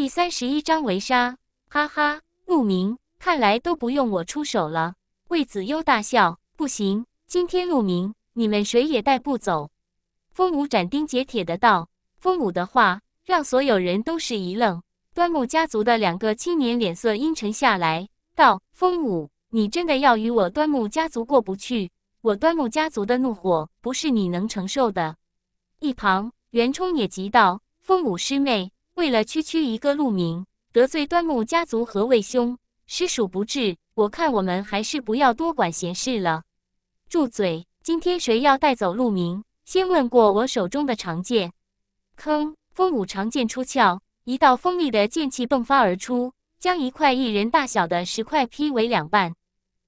第三十一章围杀，哈哈，陆明，看来都不用我出手了。魏子悠大笑，不行，今天陆明，你们谁也带不走。风舞斩钉截铁的道。风舞的话让所有人都是一愣。端木家族的两个青年脸色阴沉下来，道：“风舞，你真的要与我端木家族过不去？我端木家族的怒火不是你能承受的。”一旁袁冲也急道：“风舞师妹。”为了区区一个陆明得罪端木家族和魏兄，实属不智。我看我们还是不要多管闲事了。住嘴！今天谁要带走陆明，先问过我手中的长剑。坑！风舞长剑出鞘，一道锋利的剑气迸发而出，将一块一人大小的石块劈为两半。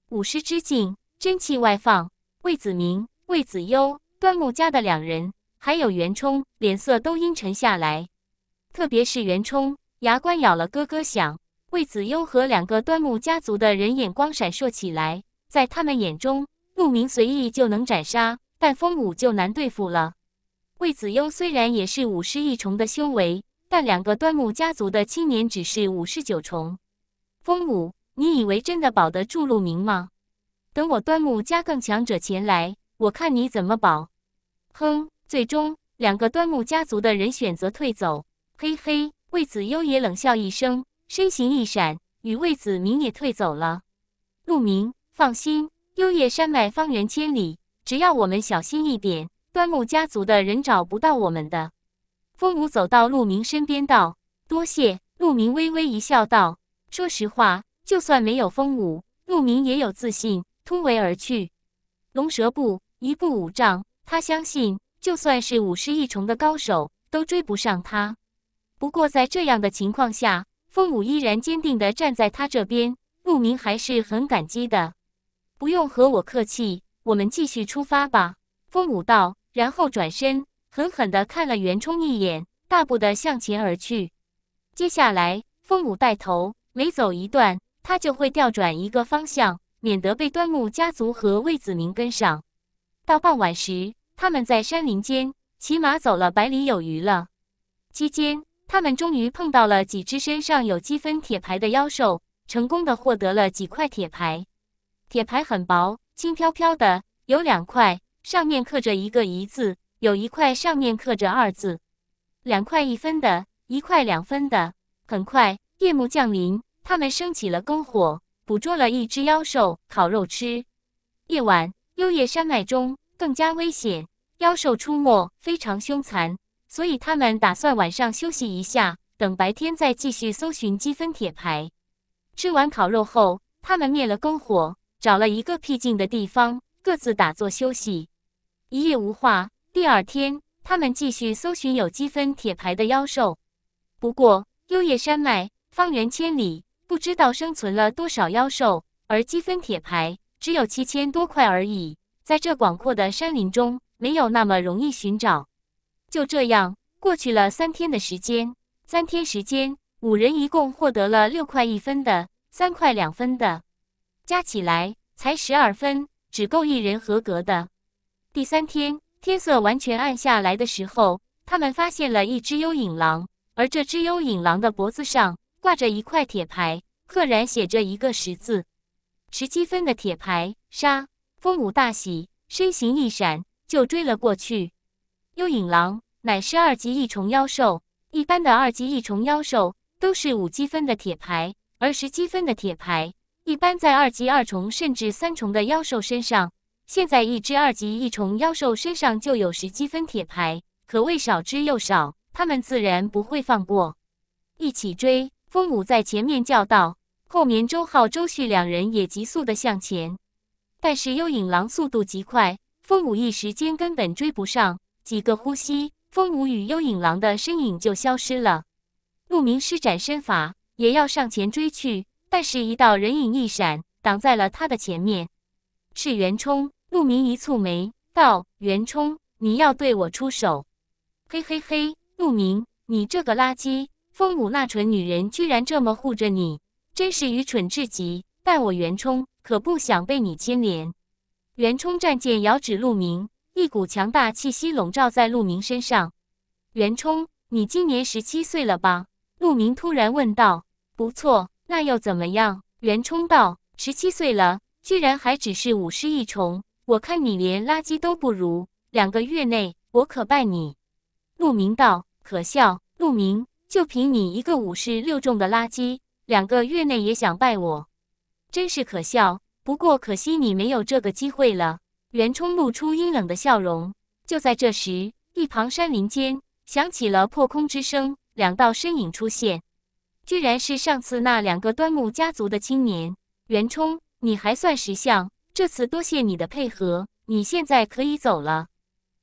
武师之境，真气外放。魏子明、魏子悠、端木家的两人，还有袁冲，脸色都阴沉下来。特别是袁冲，牙关咬了咯咯响。魏子悠和两个端木家族的人眼光闪烁起来，在他们眼中，陆明随意就能斩杀，但风武就难对付了。魏子悠虽然也是武士一重的修为，但两个端木家族的青年只是五十九重。风武，你以为真的保得住陆明吗？等我端木家更强者前来，我看你怎么保！哼！最终，两个端木家族的人选择退走。嘿嘿，魏子优也冷笑一声，身形一闪，与魏子明也退走了。陆明，放心，幽野山脉方圆千里，只要我们小心一点，端木家族的人找不到我们的。风舞走到陆明身边，道：“多谢。”陆明微微一笑，道：“说实话，就算没有风舞，陆明也有自信突围而去。龙蛇步，一步五丈，他相信，就算是五师一重的高手，都追不上他。”不过在这样的情况下，风舞依然坚定的站在他这边，陆明还是很感激的。不用和我客气，我们继续出发吧。风舞道，然后转身狠狠的看了袁冲一眼，大步的向前而去。接下来，风舞带头，每走一段，他就会调转一个方向，免得被端木家族和魏子明跟上。到傍晚时，他们在山林间骑马走了百里有余了。期间。他们终于碰到了几只身上有积分铁牌的妖兽，成功的获得了几块铁牌。铁牌很薄，轻飘飘的，有两块，上面刻着一个“一”字，有一块上面刻着“二字”。两块一分的，一块两分的。很快，夜幕降临，他们升起了篝火，捕捉了一只妖兽，烤肉吃。夜晚，幽夜山脉中更加危险，妖兽出没，非常凶残。所以他们打算晚上休息一下，等白天再继续搜寻积分铁牌。吃完烤肉后，他们灭了篝火，找了一个僻静的地方，各自打坐休息。一夜无话。第二天，他们继续搜寻有积分铁牌的妖兽。不过幽夜山脉方圆千里，不知道生存了多少妖兽，而积分铁牌只有七千多块而已，在这广阔的山林中，没有那么容易寻找。就这样过去了三天的时间，三天时间，五人一共获得了六块一分的、三块两分的，加起来才十二分，只够一人合格的。第三天，天色完全暗下来的时候，他们发现了一只幽影狼，而这只幽影狼的脖子上挂着一块铁牌，赫然写着一个十字，十七分的铁牌。杀风舞大喜，身形一闪就追了过去。幽影狼乃是二级一重妖兽，一般的二级一重妖兽都是五积分的铁牌，而十积分的铁牌一般在二级二重甚至三重的妖兽身上。现在一只二级一重妖兽身上就有十积分铁牌，可谓少之又少。他们自然不会放过，一起追。风舞在前面叫道：“后面周浩、周旭两人也急速的向前，但是幽影狼速度极快，风舞一时间根本追不上。”几个呼吸，风舞与幽影狼的身影就消失了。陆明施展身法，也要上前追去，但是，一道人影一闪，挡在了他的前面。赤元冲，陆明一蹙眉道：“元冲，你要对我出手？”嘿嘿嘿，陆明，你这个垃圾！风舞那蠢女人居然这么护着你，真是愚蠢至极。但我元冲可不想被你牵连。元冲战剑遥指陆明。一股强大气息笼罩在陆明身上。袁冲，你今年十七岁了吧？陆明突然问道。不错，那又怎么样？袁冲道。十七岁了，居然还只是武士一重，我看你连垃圾都不如。两个月内，我可拜你。陆明道。可笑！陆明，就凭你一个武士六重的垃圾，两个月内也想拜我，真是可笑。不过可惜你没有这个机会了。袁冲露出阴冷的笑容。就在这时，一旁山林间响起了破空之声，两道身影出现，居然是上次那两个端木家族的青年。袁冲，你还算识相，这次多谢你的配合，你现在可以走了。”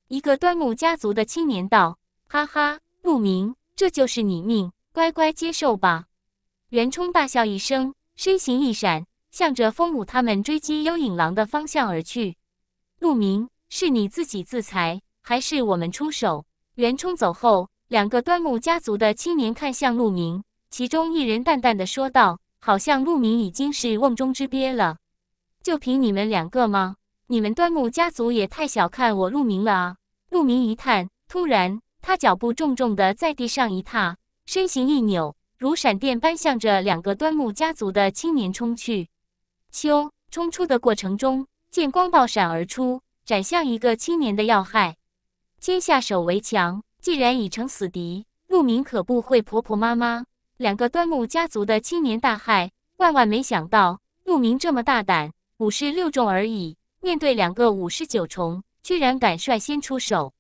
一个端木家族的青年道：“哈哈，陆明，这就是你命，乖乖接受吧。”袁冲大笑一声，身形一闪，向着风母他们追击幽影狼的方向而去。陆明，是你自己自裁，还是我们出手？袁冲走后，两个端木家族的青年看向陆明，其中一人淡淡的说道：“好像陆明已经是瓮中之鳖了。”就凭你们两个吗？你们端木家族也太小看我陆明了啊！陆明一叹，突然，他脚步重重的在地上一踏，身形一扭，如闪电般向着两个端木家族的青年冲去。秋冲出的过程中。剑光爆闪而出，斩向一个青年的要害。先下手为强，既然已成死敌，陆明可不会婆婆妈妈。两个端木家族的青年大害，万万没想到陆明这么大胆，五十六重而已，面对两个五十九重，居然敢率先出手，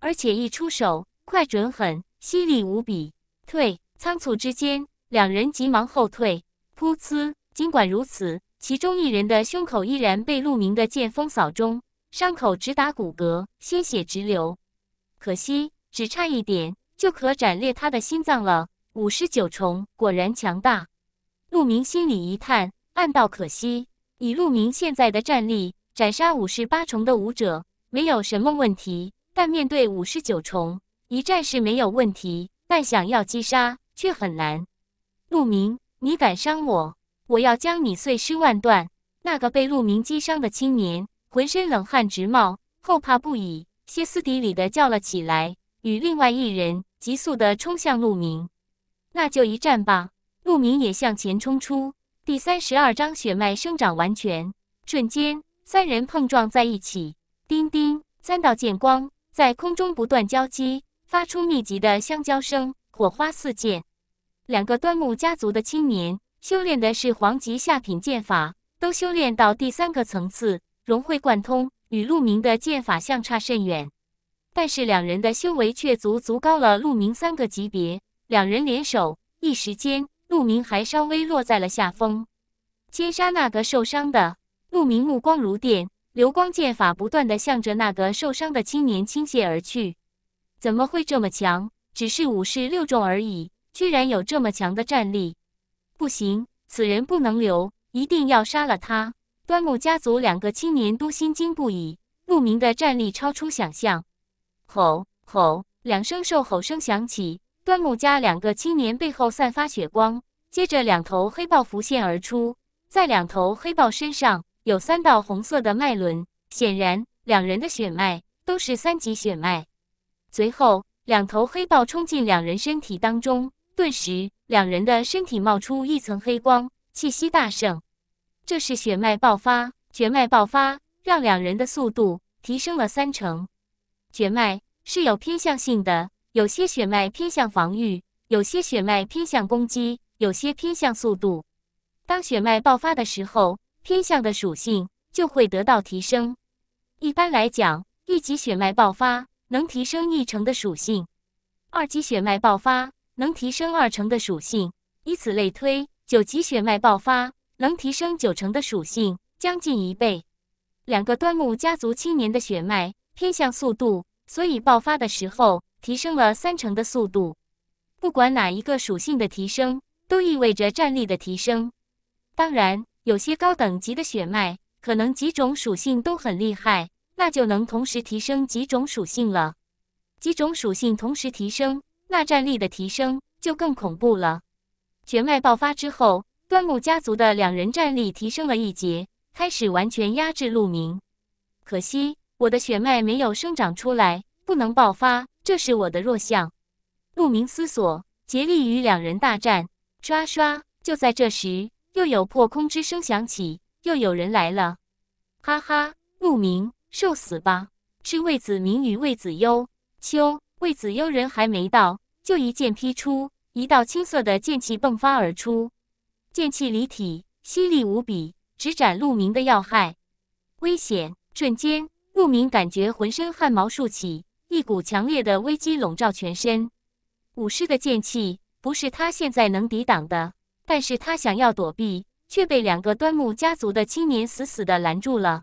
而且一出手快、准、狠，犀利无比。退！仓促之间，两人急忙后退。噗呲！尽管如此。其中一人的胸口依然被陆明的剑锋扫中，伤口直达骨骼，鲜血直流。可惜，只差一点就可斩裂他的心脏了。五十九重果然强大，陆明心里一叹，暗道可惜。以陆明现在的战力，斩杀五十八重的武者没有什么问题，但面对五十九重，一战是没有问题，但想要击杀却很难。陆明，你敢伤我？我要将你碎尸万段！那个被陆明击伤的青年浑身冷汗直冒，后怕不已，歇斯底里的叫了起来，与另外一人急速的冲向陆明。那就一战吧！陆明也向前冲出。第三十二章，血脉生长完全，瞬间三人碰撞在一起，叮叮，三道剑光在空中不断交击，发出密集的相交声，火花四溅。两个端木家族的青年。修炼的是黄级下品剑法，都修炼到第三个层次，融会贯通，与陆明的剑法相差甚远。但是两人的修为却足足高了陆明三个级别。两人联手，一时间陆明还稍微落在了下风。击杀那个受伤的陆明，目光如电，流光剑法不断的向着那个受伤的青年倾泻而去。怎么会这么强？只是五世六重而已，居然有这么强的战力！不行，此人不能留，一定要杀了他！端木家族两个青年都心惊不已。陆明的战力超出想象。吼吼！两声兽吼声响起，端木家两个青年背后散发血光，接着两头黑豹浮现而出。在两头黑豹身上有三道红色的脉轮，显然两人的血脉都是三级血脉。随后，两头黑豹冲进两人身体当中，顿时。两人的身体冒出一层黑光，气息大盛。这是血脉爆发，血脉爆发让两人的速度提升了三成。血脉是有偏向性的，有些血脉偏向防御，有些血脉偏向攻击，有些偏向速度。当血脉爆发的时候，偏向的属性就会得到提升。一般来讲，一级血脉爆发能提升一成的属性，二级血脉爆发。能提升二成的属性，以此类推，九级血脉爆发能提升九成的属性，将近一倍。两个端木家族青年的血脉偏向速度，所以爆发的时候提升了三成的速度。不管哪一个属性的提升，都意味着战力的提升。当然，有些高等级的血脉可能几种属性都很厉害，那就能同时提升几种属性了。几种属性同时提升。那战力的提升就更恐怖了。血脉爆发之后，端木家族的两人战力提升了一截，开始完全压制陆明。可惜我的血脉没有生长出来，不能爆发，这是我的弱项。陆明思索，竭力与两人大战。唰唰！就在这时，又有破空之声响起，又有人来了。哈哈，陆明，受死吧！是魏子明与魏子悠。秋。惠子悠人还没到，就一剑劈出，一道青色的剑气迸发而出，剑气离体，犀利无比，直斩陆明的要害。危险！瞬间，陆明感觉浑身汗毛竖起，一股强烈的危机笼罩全身。武士的剑气不是他现在能抵挡的，但是他想要躲避，却被两个端木家族的青年死死的拦住了。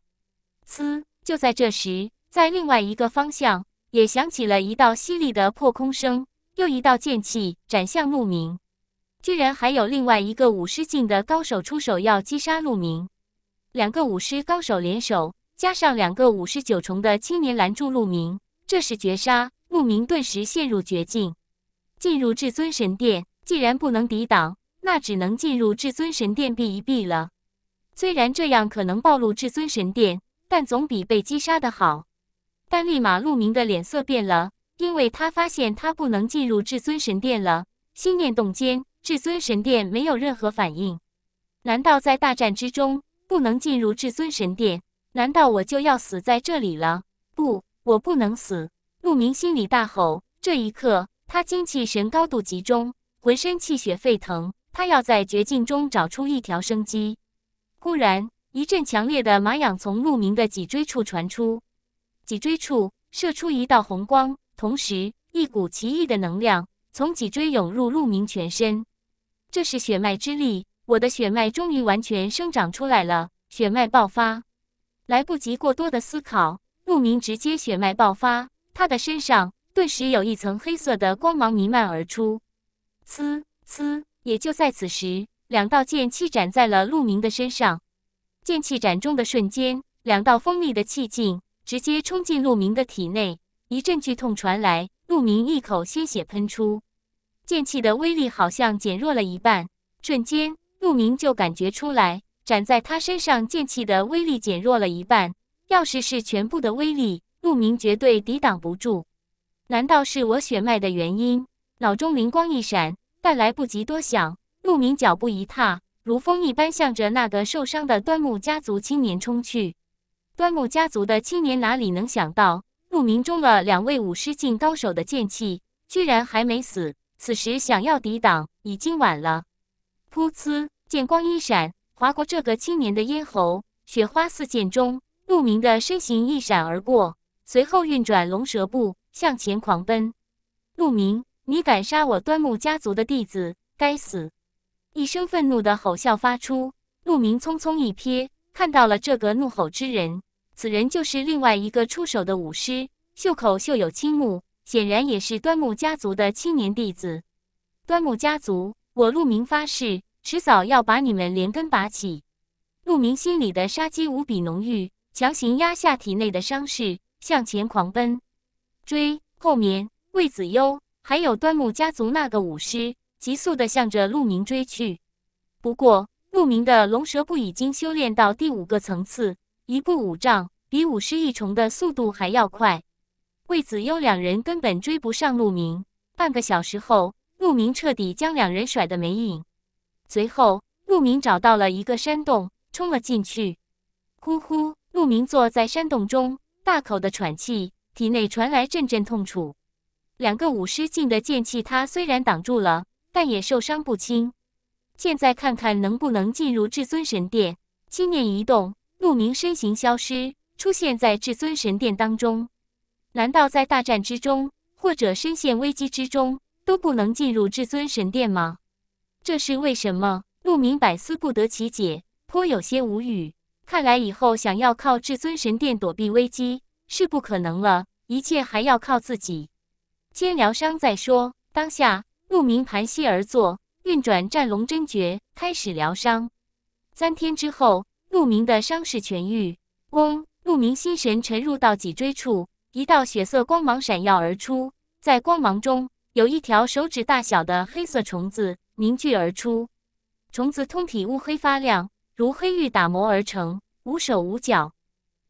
嘶！就在这时，在另外一个方向。也响起了一道犀利的破空声，又一道剑气斩向陆明，居然还有另外一个武师境的高手出手要击杀陆明。两个武师高手联手，加上两个五十九重的青年拦住陆明，这是绝杀。陆明顿时陷入绝境。进入至尊神殿，既然不能抵挡，那只能进入至尊神殿避一避了。虽然这样可能暴露至尊神殿，但总比被击杀的好。但立马，陆明的脸色变了，因为他发现他不能进入至尊神殿了。心念动间，至尊神殿没有任何反应。难道在大战之中不能进入至尊神殿？难道我就要死在这里了？不，我不能死！陆明心里大吼。这一刻，他精气神高度集中，浑身气血沸腾。他要在绝境中找出一条生机。忽然，一阵强烈的麻痒从陆明的脊椎处传出。脊椎处射出一道红光，同时一股奇异的能量从脊椎涌入鹿鸣全身。这是血脉之力，我的血脉终于完全生长出来了。血脉爆发，来不及过多的思考，鹿鸣直接血脉爆发，他的身上顿时有一层黑色的光芒弥漫而出。呲呲，也就在此时，两道剑气斩在了鹿鸣的身上。剑气斩中的瞬间，两道锋利的气劲。直接冲进陆明的体内，一阵剧痛传来，陆明一口鲜血喷出，剑气的威力好像减弱了一半。瞬间，陆明就感觉出来，斩在他身上剑气的威力减弱了一半。要是是全部的威力，陆明绝对抵挡不住。难道是我血脉的原因？脑中灵光一闪，但来不及多想，陆明脚步一踏，如风一般向着那个受伤的端木家族青年冲去。端木家族的青年哪里能想到，鹿鸣中了两位武师境高手的剑气，居然还没死。此时想要抵挡，已经晚了。噗呲，剑光一闪，划过这个青年的咽喉。雪花四溅中，鹿鸣的身形一闪而过，随后运转龙蛇步向前狂奔。鹿鸣，你敢杀我端木家族的弟子，该死！一声愤怒的吼啸发出，鹿鸣匆匆一瞥。看到了这个怒吼之人，此人就是另外一个出手的武师，袖口绣有青木，显然也是端木家族的青年弟子。端木家族，我陆明发誓，迟早要把你们连根拔起。陆明心里的杀机无比浓郁，强行压下体内的伤势，向前狂奔，追后面魏子悠，还有端木家族那个武师，急速的向着陆明追去。不过。陆明的龙蛇步已经修炼到第五个层次，一步五丈，比五师一重的速度还要快。魏子悠两人根本追不上陆明。半个小时后，陆明彻底将两人甩得没影。随后，陆明找到了一个山洞，冲了进去。呼呼，陆明坐在山洞中，大口的喘气，体内传来阵阵痛楚。两个武师境的剑气，他虽然挡住了，但也受伤不轻。现在看看能不能进入至尊神殿。心念一动，陆明身形消失，出现在至尊神殿当中。难道在大战之中，或者深陷危机之中，都不能进入至尊神殿吗？这是为什么？陆明百思不得其解，颇有些无语。看来以后想要靠至尊神殿躲避危机是不可能了，一切还要靠自己。先疗伤再说。当下，陆明盘膝而坐。运转战龙真诀，开始疗伤。三天之后，鹿明的伤势痊愈。嗡，鹿明心神沉入到脊椎处，一道血色光芒闪耀而出。在光芒中，有一条手指大小的黑色虫子凝聚而出。虫子通体乌黑发亮，如黑玉打磨而成，无手无脚。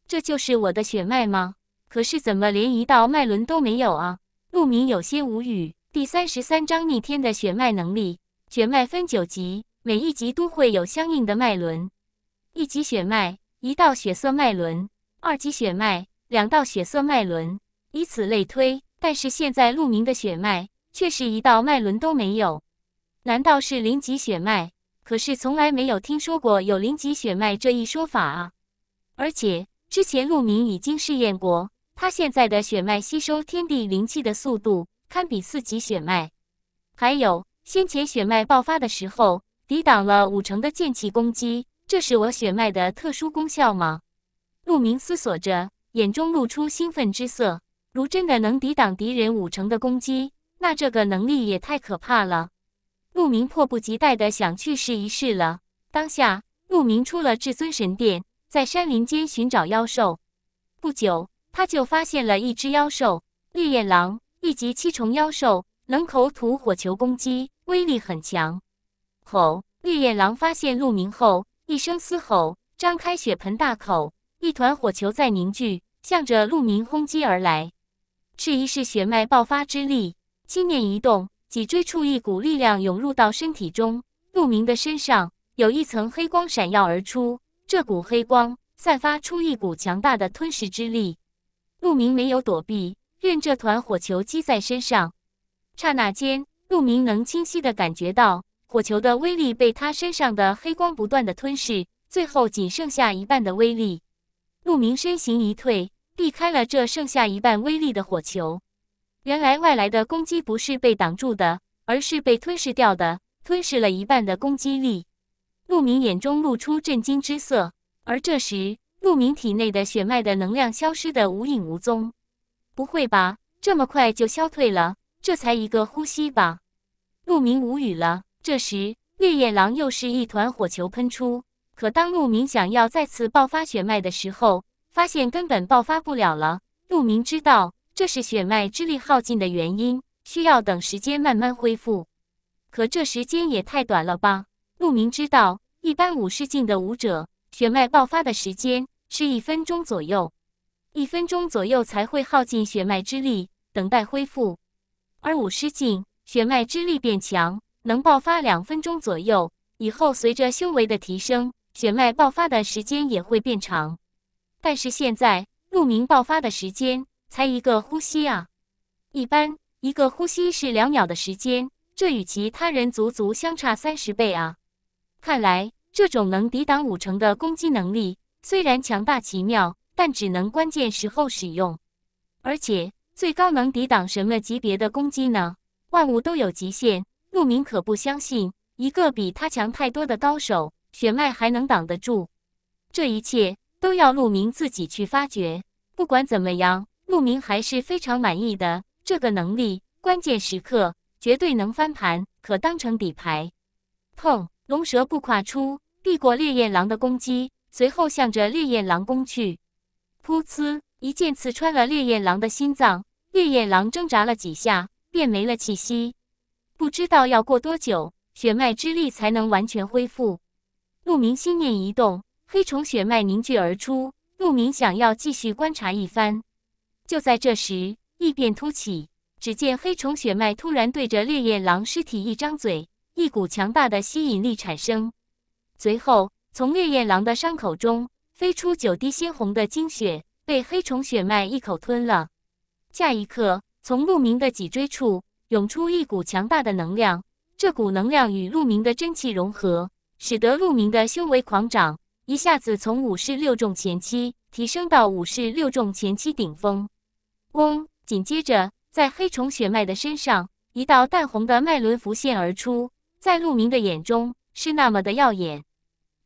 这就是我的血脉吗？可是怎么连一道脉轮都没有啊？鹿明有些无语。第三十三章逆天的血脉能力。血脉分九级，每一级都会有相应的脉轮。一级血脉一道血色脉轮，二级血脉两道血色脉轮，以此类推。但是现在陆明的血脉却是一道脉轮都没有，难道是零级血脉？可是从来没有听说过有零级血脉这一说法啊！而且之前陆明已经试验过，他现在的血脉吸收天地灵气的速度堪比四级血脉，还有。先前血脉爆发的时候，抵挡了五成的剑气攻击，这是我血脉的特殊功效吗？陆明思索着，眼中露出兴奋之色。如真的能抵挡敌人五成的攻击，那这个能力也太可怕了。陆明迫不及待的想去试一试了。当下，陆明出了至尊神殿，在山林间寻找妖兽。不久，他就发现了一只妖兽——烈焰狼，一级七重妖兽。能口吐火球攻击，威力很强。吼！绿眼狼发现鹿鸣后，一声嘶吼，张开血盆大口，一团火球在凝聚，向着鹿鸣轰击而来。赤一是血脉爆发之力，心念一动，脊椎处一股力量涌入到身体中。鹿鸣的身上有一层黑光闪耀而出，这股黑光散发出一股强大的吞噬之力。鹿鸣没有躲避，任这团火球击在身上。刹那间，鹿明能清晰的感觉到火球的威力被他身上的黑光不断的吞噬，最后仅剩下一半的威力。鹿明身形一退，避开了这剩下一半威力的火球。原来外来的攻击不是被挡住的，而是被吞噬掉的，吞噬了一半的攻击力。鹿明眼中露出震惊之色，而这时鹿明体内的血脉的能量消失的无影无踪。不会吧，这么快就消退了？这才一个呼吸吧，陆明无语了。这时，烈焰狼又是一团火球喷出。可当陆明想要再次爆发血脉的时候，发现根本爆发不了了。陆明知道，这是血脉之力耗尽的原因，需要等时间慢慢恢复。可这时间也太短了吧！陆明知道，一般武士境的武者，血脉爆发的时间是一分钟左右，一分钟左右才会耗尽血脉之力，等待恢复。而五师境血脉之力变强，能爆发两分钟左右。以后随着修为的提升，血脉爆发的时间也会变长。但是现在陆明爆发的时间才一个呼吸啊！一般一个呼吸是两秒的时间，这与其他人足足相差三十倍啊！看来这种能抵挡五成的攻击能力，虽然强大奇妙，但只能关键时候使用，而且。最高能抵挡什么级别的攻击呢？万物都有极限，鹿鸣可不相信一个比他强太多的高手，血脉还能挡得住？这一切都要鹿鸣自己去发掘。不管怎么样，鹿鸣还是非常满意的这个能力，关键时刻绝对能翻盘，可当成底牌。砰！龙蛇步跨出，避过烈焰狼的攻击，随后向着烈焰狼攻去。噗呲！一剑刺穿了烈焰狼的心脏，烈焰狼挣扎了几下，便没了气息。不知道要过多久，血脉之力才能完全恢复。鹿明心念一动，黑虫血脉凝聚而出。鹿明想要继续观察一番，就在这时，异变突起。只见黑虫血脉突然对着烈焰狼尸体一张嘴，一股强大的吸引力产生，随后从烈焰狼的伤口中飞出九滴鲜红的精血。被黑虫血脉一口吞了，下一刻，从鹿明的脊椎处涌出一股强大的能量。这股能量与鹿明的真气融合，使得鹿明的修为狂涨，一下子从武士六重前期提升到武士六重前期顶峰。嗡！紧接着，在黑虫血脉的身上，一道淡红的脉轮浮现而出，在鹿明的眼中是那么的耀眼。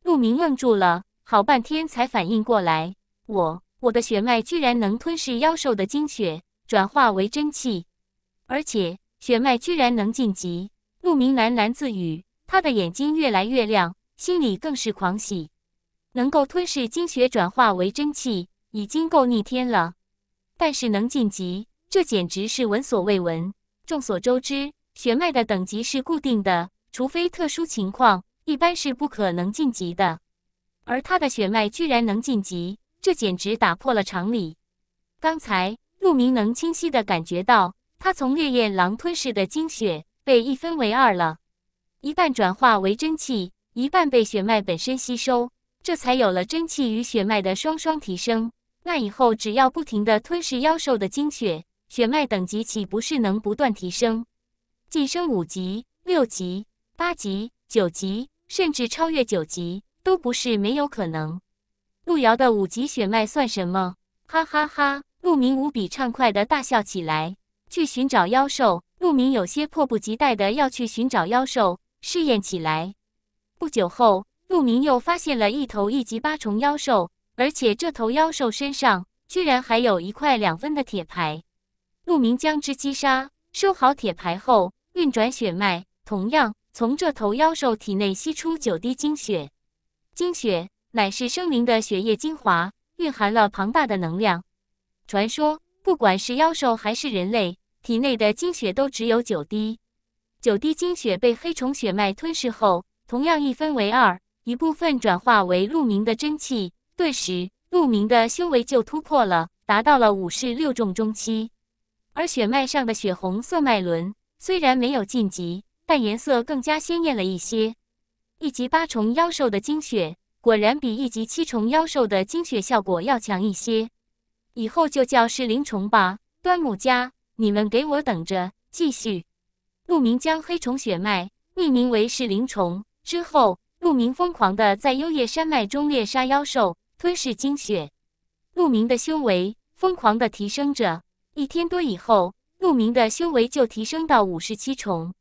鹿明愣住了，好半天才反应过来，我。我的血脉居然能吞噬妖兽的精血，转化为真气，而且血脉居然能晋级！陆明喃喃自语，他的眼睛越来越亮，心里更是狂喜。能够吞噬精血转化为真气，已经够逆天了，但是能晋级，这简直是闻所未闻。众所周知，血脉的等级是固定的，除非特殊情况，一般是不可能晋级的。而他的血脉居然能晋级！这简直打破了常理！刚才陆明能清晰的感觉到，他从烈焰狼吞噬的精血被一分为二了，一半转化为真气，一半被血脉本身吸收，这才有了真气与血脉的双双提升。那以后只要不停的吞噬妖兽的精血，血脉等级岂不是能不断提升？晋升五级、六级、八级、九级，甚至超越九级，都不是没有可能。路遥的五级血脉算什么？哈哈哈！陆明无比畅快的大笑起来。去寻找妖兽，陆明有些迫不及待的要去寻找妖兽试验起来。不久后，陆明又发现了一头一级八重妖兽，而且这头妖兽身上居然还有一块两分的铁牌。陆明将之击杀，收好铁牌后，运转血脉，同样从这头妖兽体内吸出九滴精血，精血。乃是生灵的血液精华，蕴含了庞大的能量。传说，不管是妖兽还是人类，体内的精血都只有九滴。九滴精血被黑虫血脉吞噬后，同样一分为二，一部分转化为鹿鸣的真气，顿时鹿鸣的修为就突破了，达到了武士六重中期。而血脉上的血红色脉轮虽然没有晋级，但颜色更加鲜艳了一些。一级八重妖兽的精血。果然比一级七重妖兽的精血效果要强一些。以后就叫噬灵虫吧。端木家，你们给我等着！继续。鹿明将黑虫血脉命名为噬灵虫之后，鹿明疯狂的在幽夜山脉中猎杀妖兽，吞噬精血。鹿明的修为疯狂的提升着。一天多以后，鹿明的修为就提升到五十七重。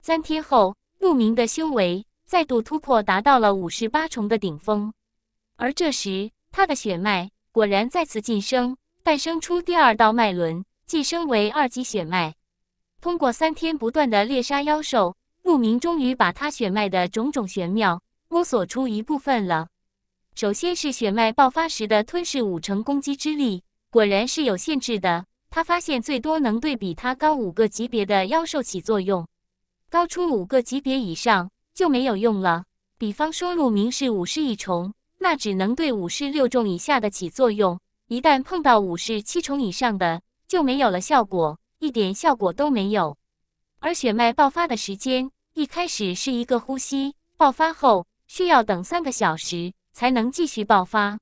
三天后，鹿明的修为。再度突破，达到了五十八重的顶峰。而这时，他的血脉果然再次晋升，诞生出第二道脉轮，晋升为二级血脉。通过三天不断的猎杀妖兽，陆明终于把他血脉的种种玄妙摸索出一部分了。首先是血脉爆发时的吞噬五成攻击之力，果然是有限制的。他发现最多能对比他高五个级别的妖兽起作用，高出五个级别以上。就没有用了。比方说，鹿鸣是武士一重，那只能对武士六重以下的起作用。一旦碰到武士七重以上的，就没有了效果，一点效果都没有。而血脉爆发的时间，一开始是一个呼吸，爆发后需要等三个小时才能继续爆发。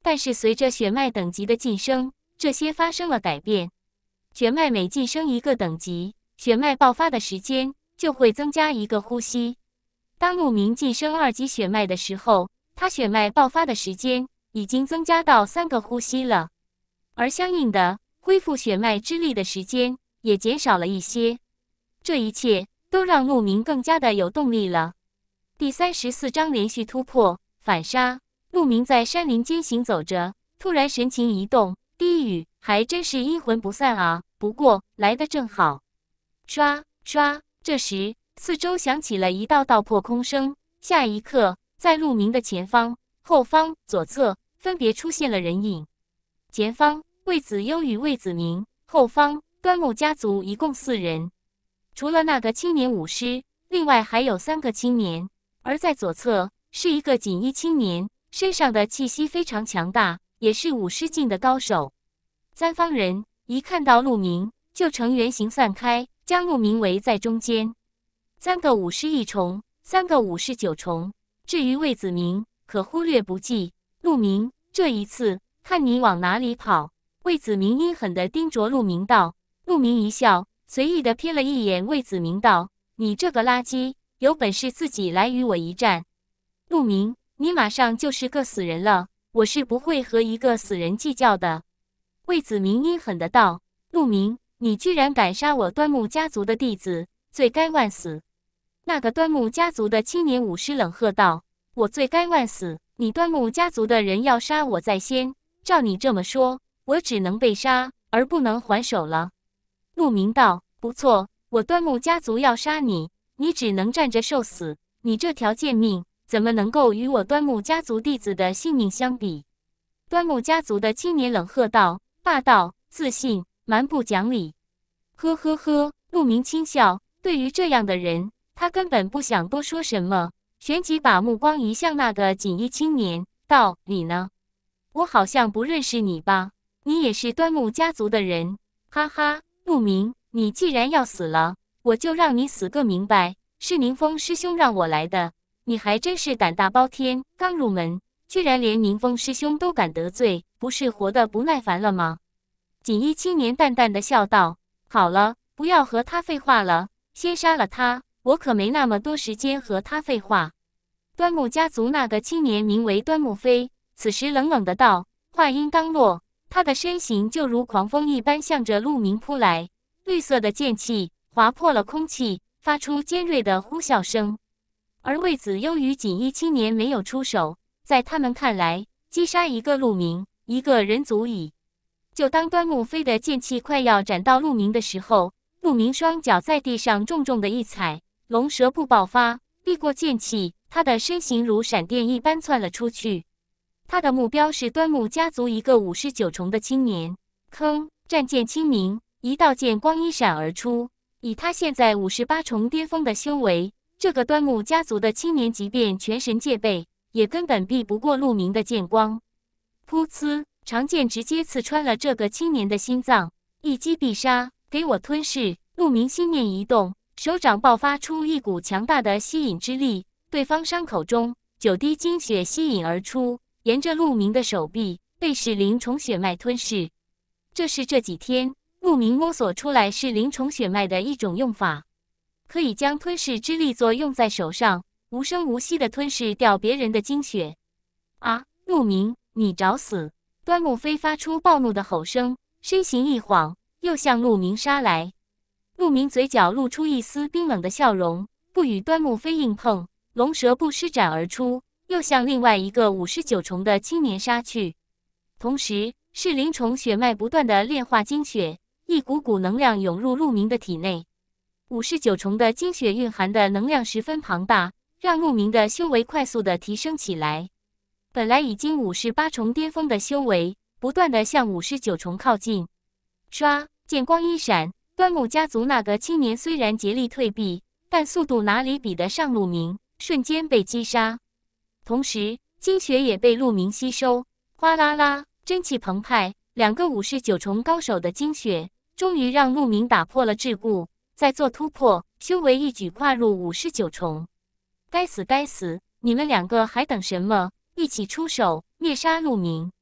但是随着血脉等级的晋升，这些发生了改变。血脉每晋升一个等级，血脉爆发的时间就会增加一个呼吸。当陆明晋升二级血脉的时候，他血脉爆发的时间已经增加到三个呼吸了，而相应的恢复血脉之力的时间也减少了一些。这一切都让陆明更加的有动力了。第三十四章连续突破反杀。陆明在山林间行走着，突然神情一动，低语：“还真是阴魂不散啊！不过来的正好。”刷刷，这时。四周响起了一道道破空声。下一刻，在鹿鸣的前方、后方、左侧，分别出现了人影。前方，魏子悠与魏子明；后方，端木家族一共四人，除了那个青年武师，另外还有三个青年。而在左侧，是一个锦衣青年，身上的气息非常强大，也是武师境的高手。三方人一看到鹿鸣，就成圆形散开，将鹿鸣围在中间。三个武士一重，三个武士九重。至于魏子明，可忽略不计。陆明，这一次看你往哪里跑！魏子明阴狠的盯着陆明道。陆明一笑，随意的瞥了一眼魏子明道：“你这个垃圾，有本事自己来与我一战。”陆明，你马上就是个死人了，我是不会和一个死人计较的。”魏子明阴狠的道：“陆明，你居然敢杀我端木家族的弟子，罪该万死！”那个端木家族的青年武士冷喝道：“我罪该万死，你端木家族的人要杀我在先。照你这么说，我只能被杀而不能还手了。”陆明道：“不错，我端木家族要杀你，你只能站着受死。你这条贱命，怎么能够与我端木家族弟子的性命相比？”端木家族的青年冷喝道：“霸道、自信、蛮不讲理。”呵呵呵，陆明轻笑，对于这样的人。他根本不想多说什么，旋即把目光移向那个锦衣青年，道：“你呢？我好像不认识你吧？你也是端木家族的人？哈哈，陆明，你既然要死了，我就让你死个明白。是宁风师兄让我来的，你还真是胆大包天，刚入门居然连宁风师兄都敢得罪，不是活得不耐烦了吗？”锦衣青年淡淡的笑道：“好了，不要和他废话了，先杀了他。”我可没那么多时间和他废话。端木家族那个青年名为端木飞，此时冷冷的道。话音刚落，他的身形就如狂风一般向着鹿鸣扑来，绿色的剑气划破了空气，发出尖锐的呼啸声。而魏子优与锦衣青年没有出手，在他们看来，击杀一个鹿鸣一个人足矣。就当端木飞的剑气快要斩到鹿鸣的时候，鹿鸣双脚在地上重重的一踩。龙蛇不爆发，避过剑气，他的身形如闪电一般窜了出去。他的目标是端木家族一个五十九重的青年。坑，战剑清明，一道剑光一闪而出。以他现在五十八重巅峰的修为，这个端木家族的青年即便全神戒备，也根本避不过陆明的剑光。噗呲！长剑直接刺穿了这个青年的心脏，一击必杀。给我吞噬！陆明心念一动。手掌爆发出一股强大的吸引之力，对方伤口中九滴精血吸引而出，沿着陆明的手臂被噬灵虫血脉吞噬。这是这几天陆明摸索出来噬灵虫血脉的一种用法，可以将吞噬之力作用在手上，无声无息地吞噬掉别人的精血。啊！陆明，你找死！端木飞发出暴怒的吼声，身形一晃，又向陆明杀来。陆明嘴角露出一丝冰冷的笑容，不与端木飞硬碰，龙蛇不施展而出，又向另外一个五十九重的青年杀去。同时，噬灵虫血脉不断的炼化精血，一股股能量涌入陆明的体内。五十九重的精血蕴含的能量十分庞大，让陆明的修为快速的提升起来。本来已经五十八重巅峰的修为，不断的向五十九重靠近。唰，剑光一闪。端木家族那个青年虽然竭力退避，但速度哪里比得上陆明？瞬间被击杀。同时，精血也被陆明吸收，哗啦啦，真气澎湃。两个武士九重高手的精血，终于让陆明打破了桎梏，再做突破，修为一举跨入武士九重。该死，该死！你们两个还等什么？一起出手灭杀陆明！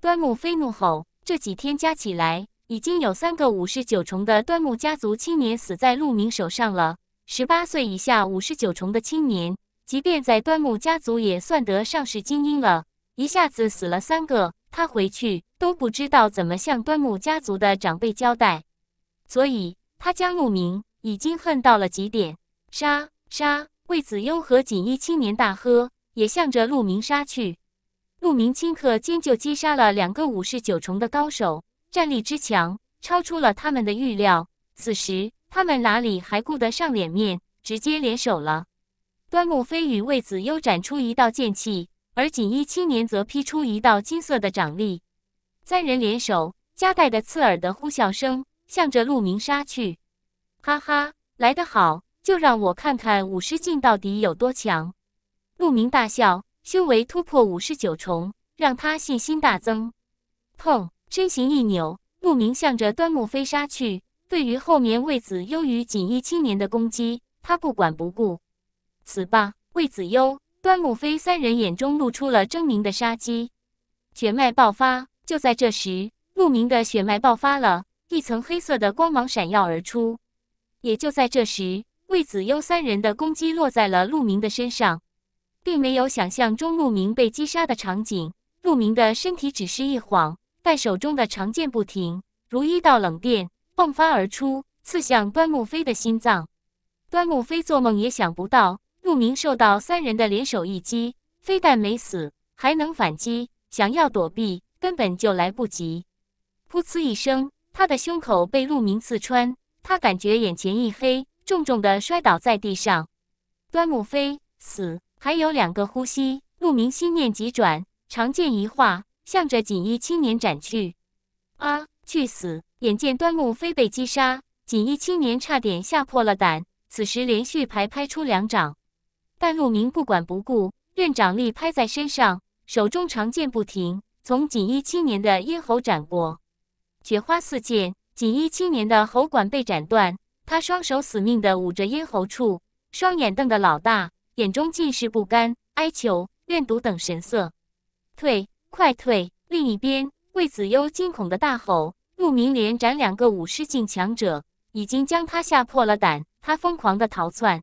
端木飞怒吼：这几天加起来。已经有三个五十九重的端木家族青年死在陆明手上了。十八岁以下五十九重的青年，即便在端木家族也算得上是精英了。一下子死了三个，他回去都不知道怎么向端木家族的长辈交代。所以，他将陆明已经恨到了极点。杀杀！魏子悠和锦衣青年大喝，也向着陆明杀去。陆明顷刻间就击杀了两个五十九重的高手。战力之强超出了他们的预料，此时他们哪里还顾得上脸面，直接联手了。端木飞羽为子悠斩出一道剑气，而锦衣青年则劈出一道金色的掌力，三人联手，夹带的刺耳的呼啸声，向着陆明杀去。哈哈，来得好，就让我看看武师境到底有多强。陆明大笑，修为突破五十九重，让他信心大增。砰！身形一扭，鹿鸣向着端木飞杀去。对于后面魏子悠与锦衣青年的攻击，他不管不顾。此罢，魏子悠！端木飞三人眼中露出了狰狞的杀机，血脉爆发。就在这时，鹿鸣的血脉爆发了，一层黑色的光芒闪耀而出。也就在这时，魏子悠三人的攻击落在了鹿鸣的身上，并没有想象中鹿鸣被击杀的场景。鹿鸣的身体只是一晃。在手中的长剑不停，如一道冷电迸发而出，刺向端木飞的心脏。端木飞做梦也想不到，陆明受到三人的联手一击，非但没死，还能反击。想要躲避，根本就来不及。噗呲一声，他的胸口被陆明刺穿，他感觉眼前一黑，重重的摔倒在地上。端木飞死还有两个呼吸，陆明心念急转，长剑一划。向着锦衣青年斩去！啊，去死！眼见端木飞被击杀，锦衣青年差点吓破了胆。此时连续排拍出两掌，但陆明不管不顾，任掌力拍在身上，手中长剑不停从锦衣青年的咽喉斩过，雪花四溅，锦衣青年的喉管被斩断，他双手死命的捂着咽喉处，双眼瞪得老大，眼中尽是不甘、哀求、怨毒等神色。退！快退！另一边，魏子悠惊恐的大吼。陆明连斩两个武师境强者，已经将他吓破了胆。他疯狂的逃窜，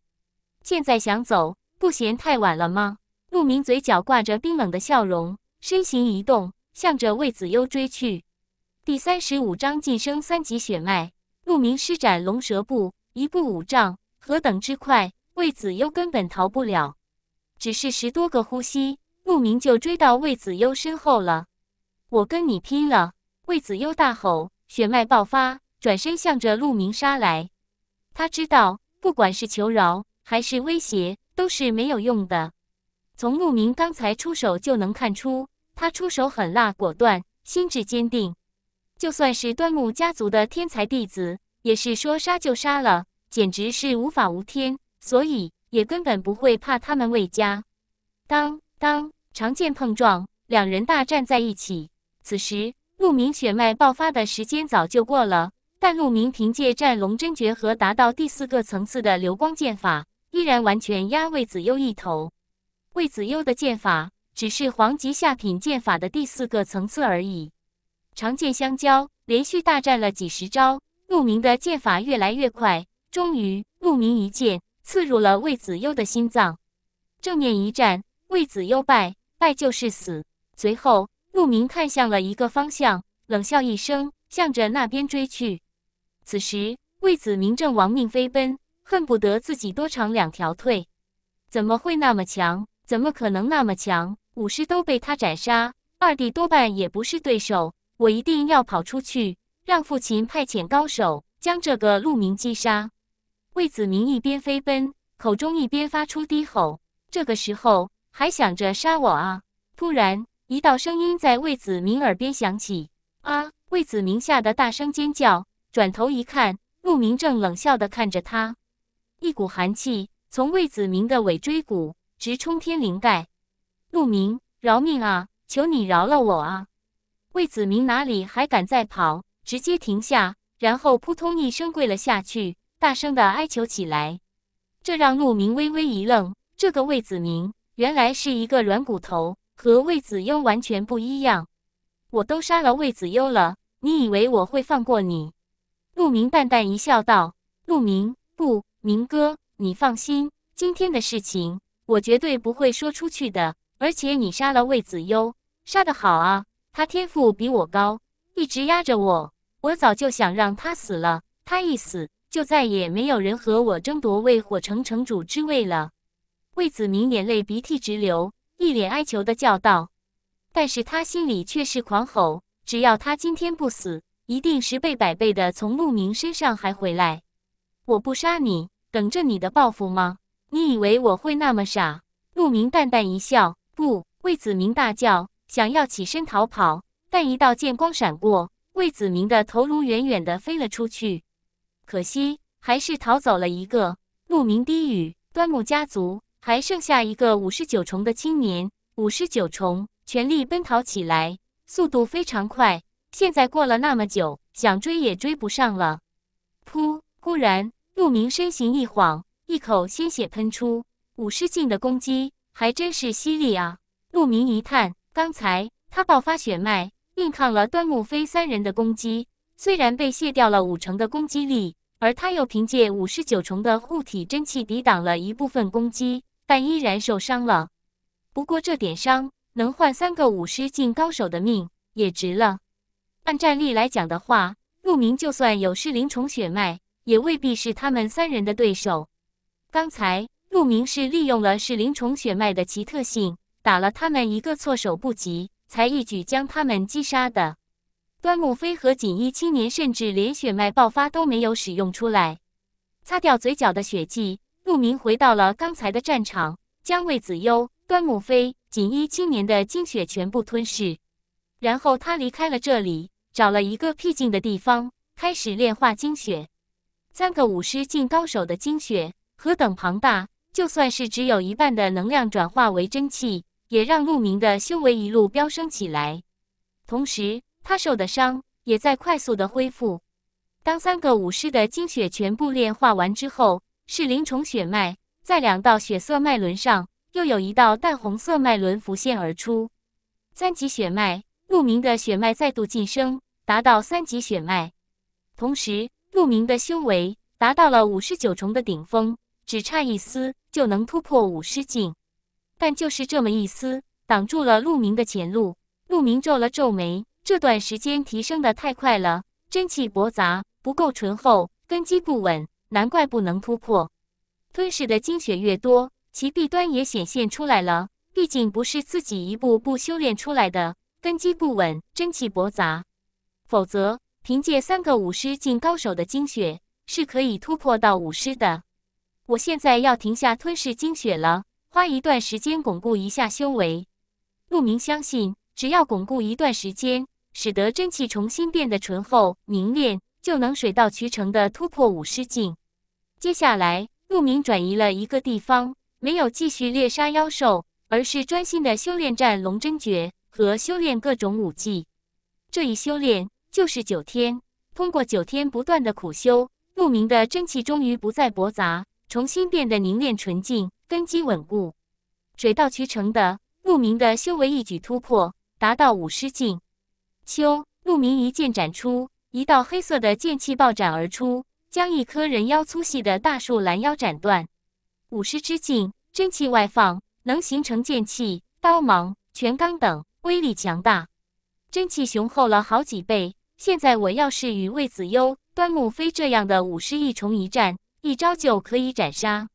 现在想走，不嫌太晚了吗？陆明嘴角挂着冰冷的笑容，身形一动，向着魏子悠追去。第三十五章晋升三级血脉。陆明施展龙蛇步，一步五丈，何等之快！魏子悠根本逃不了，只是十多个呼吸。陆明就追到魏子悠身后了，我跟你拼了！魏子悠大吼，血脉爆发，转身向着陆明杀来。他知道，不管是求饶还是威胁，都是没有用的。从陆明刚才出手就能看出，他出手狠辣果断，心智坚定。就算是端木家族的天才弟子，也是说杀就杀了，简直是无法无天，所以也根本不会怕他们魏家。当。当长剑碰撞，两人大战在一起。此时，陆明血脉爆发的时间早就过了，但陆明凭借战龙真诀和达到第四个层次的流光剑法，依然完全压魏子悠一头。魏子悠的剑法只是黄级下品剑法的第四个层次而已。长剑相交，连续大战了几十招，陆明的剑法越来越快，终于，陆明一剑刺入了魏子悠的心脏。正面一战。魏子优败，败就是死。随后，陆明看向了一个方向，冷笑一声，向着那边追去。此时，魏子明正亡命飞奔，恨不得自己多长两条腿。怎么会那么强？怎么可能那么强？武师都被他斩杀，二弟多半也不是对手。我一定要跑出去，让父亲派遣高手将这个陆明击杀。魏子明一边飞奔，口中一边发出低吼。这个时候。还想着杀我啊！突然，一道声音在魏子明耳边响起：“啊！”魏子明吓得大声尖叫，转头一看，陆明正冷笑的看着他。一股寒气从魏子明的尾椎骨直冲天灵盖。陆明，饶命啊！求你饶了我啊！魏子明哪里还敢再跑，直接停下，然后扑通一声跪了下去，大声的哀求起来。这让陆明微微一愣：这个魏子明。原来是一个软骨头，和魏子悠完全不一样。我都杀了魏子悠了，你以为我会放过你？陆明淡淡一笑，道：“陆明，不，明哥，你放心，今天的事情我绝对不会说出去的。而且你杀了魏子悠，杀的好啊！他天赋比我高，一直压着我，我早就想让他死了。他一死，就再也没有人和我争夺魏火城城主之位了。”魏子明眼泪鼻涕直流，一脸哀求的叫道：“但是他心里却是狂吼，只要他今天不死，一定十倍百倍的从陆明身上还回来！我不杀你，等着你的报复吗？你以为我会那么傻？”陆明淡淡一笑，不，魏子明大叫，想要起身逃跑，但一道剑光闪过，魏子明的头颅远远的飞了出去。可惜，还是逃走了一个。陆明低语：“端木家族。”还剩下一个五十九重的青年，五十九重全力奔逃起来，速度非常快。现在过了那么久，想追也追不上了。噗！忽然，鹿鸣身形一晃，一口鲜血喷出。五十境的攻击还真是犀利啊！鹿鸣一叹，刚才他爆发血脉，硬抗了端木飞三人的攻击，虽然被卸掉了五成的攻击力，而他又凭借五十九重的护体真气抵挡了一部分攻击。但依然受伤了。不过这点伤能换三个武师境高手的命，也值了。按战力来讲的话，陆明就算有噬灵虫血脉，也未必是他们三人的对手。刚才陆明是利用了噬灵虫血脉的奇特性，打了他们一个措手不及，才一举将他们击杀的。端木飞和锦衣青年甚至连血脉爆发都没有使用出来。擦掉嘴角的血迹。陆明回到了刚才的战场，将魏子悠、端木飞、锦衣青年的精血全部吞噬，然后他离开了这里，找了一个僻静的地方，开始炼化精血。三个武师境高手的精血何等庞大，就算是只有一半的能量转化为真气，也让陆明的修为一路飙升起来。同时，他受的伤也在快速的恢复。当三个武师的精血全部炼化完之后。是灵虫血脉，在两道血色脉轮上，又有一道淡红色脉轮浮现而出。三级血脉，鹿明的血脉再度晋升，达到三级血脉。同时，鹿明的修为达到了五十九重的顶峰，只差一丝就能突破五十境。但就是这么一丝，挡住了鹿明的前路。鹿明皱了皱眉，这段时间提升的太快了，真气驳杂，不够醇厚，根基不稳。难怪不能突破。吞噬的精血越多，其弊端也显现出来了。毕竟不是自己一步步修炼出来的，根基不稳，真气驳杂。否则，凭借三个武师进高手的精血，是可以突破到武师的。我现在要停下吞噬精血了，花一段时间巩固一下修为。陆明相信，只要巩固一段时间，使得真气重新变得醇厚凝练。就能水到渠成的突破五师境。接下来，陆明转移了一个地方，没有继续猎杀妖兽，而是专心的修炼战龙真诀和修炼各种武技。这一修炼就是九天。通过九天不断的苦修，陆明的真气终于不再驳杂，重新变得凝练纯净，根基稳固。水到渠成的，陆明的修为一举突破，达到五师境。秋，陆明一剑斩出。一道黑色的剑气暴斩而出，将一棵人妖粗细的大树拦腰斩断。武师之境，真气外放，能形成剑气、刀芒、拳罡等，威力强大，真气雄厚了好几倍。现在我要是与魏子悠、端木飞这样的武师一重一战，一招就可以斩杀。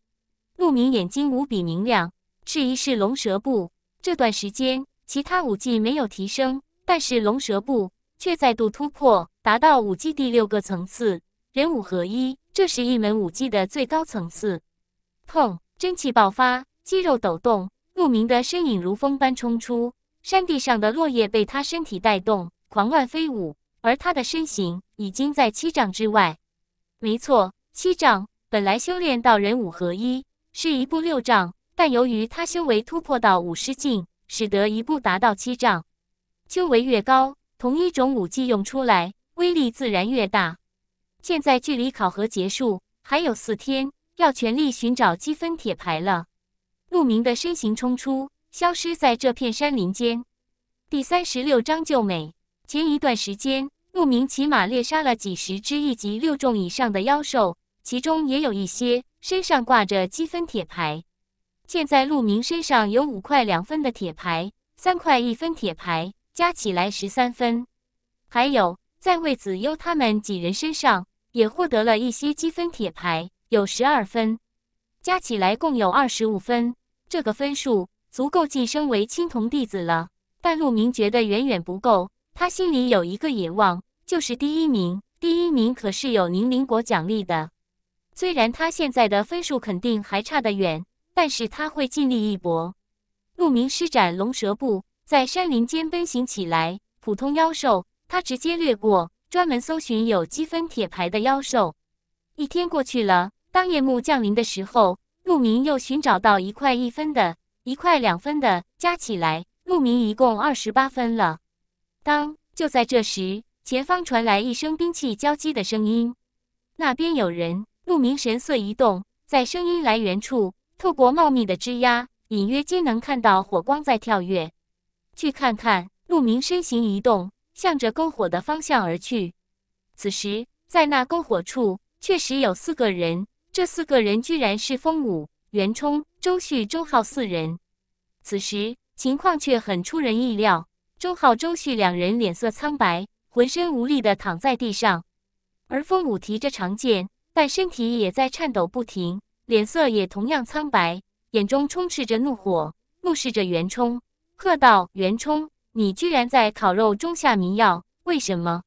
陆明眼睛无比明亮，试一试龙蛇步。这段时间其他武技没有提升，但是龙蛇步。却再度突破，达到武技第六个层次，人五合一。这是一门武技的最高层次。砰！真气爆发，肌肉抖动，陆明的身影如风般冲出，山地上的落叶被他身体带动，狂乱飞舞。而他的身形已经在七丈之外。没错，七丈。本来修炼到人五合一，是一步六丈，但由于他修为突破到五师境，使得一步达到七丈。修为越高。同一种武器用出来，威力自然越大。现在距离考核结束还有四天，要全力寻找积分铁牌了。鹿明的身形冲出，消失在这片山林间。第三十六章救美。前一段时间，鹿明骑马猎杀了几十只一级六重以上的妖兽，其中也有一些身上挂着积分铁牌。现在鹿明身上有五块两分的铁牌，三块一分铁牌。加起来十三分，还有在魏子悠他们几人身上也获得了一些积分铁牌，有十二分，加起来共有二十五分。这个分数足够晋升为青铜弟子了，但陆明觉得远远不够。他心里有一个野望，就是第一名。第一名可是有宁陵国奖励的。虽然他现在的分数肯定还差得远，但是他会尽力一搏。陆明施展龙蛇步。在山林间奔行起来，普通妖兽他直接掠过，专门搜寻有积分铁牌的妖兽。一天过去了，当夜幕降临的时候，鹿鸣又寻找到一块一分的，一块两分的，加起来，鹿鸣一共二十八分了。当就在这时，前方传来一声兵器交击的声音，那边有人。鹿鸣神色一动，在声音来源处，透过茂密的枝桠，隐约间能看到火光在跳跃。去看看，陆明身形移动，向着篝火的方向而去。此时，在那篝火处，确实有四个人。这四个人居然是风武、袁冲、周旭、周浩四人。此时情况却很出人意料，周浩、周旭两人脸色苍白，浑身无力地躺在地上，而风武提着长剑，但身体也在颤抖不停，脸色也同样苍白，眼中充斥着怒火，怒视着袁冲。喝道：“袁冲，你居然在烤肉中下迷药，为什么？”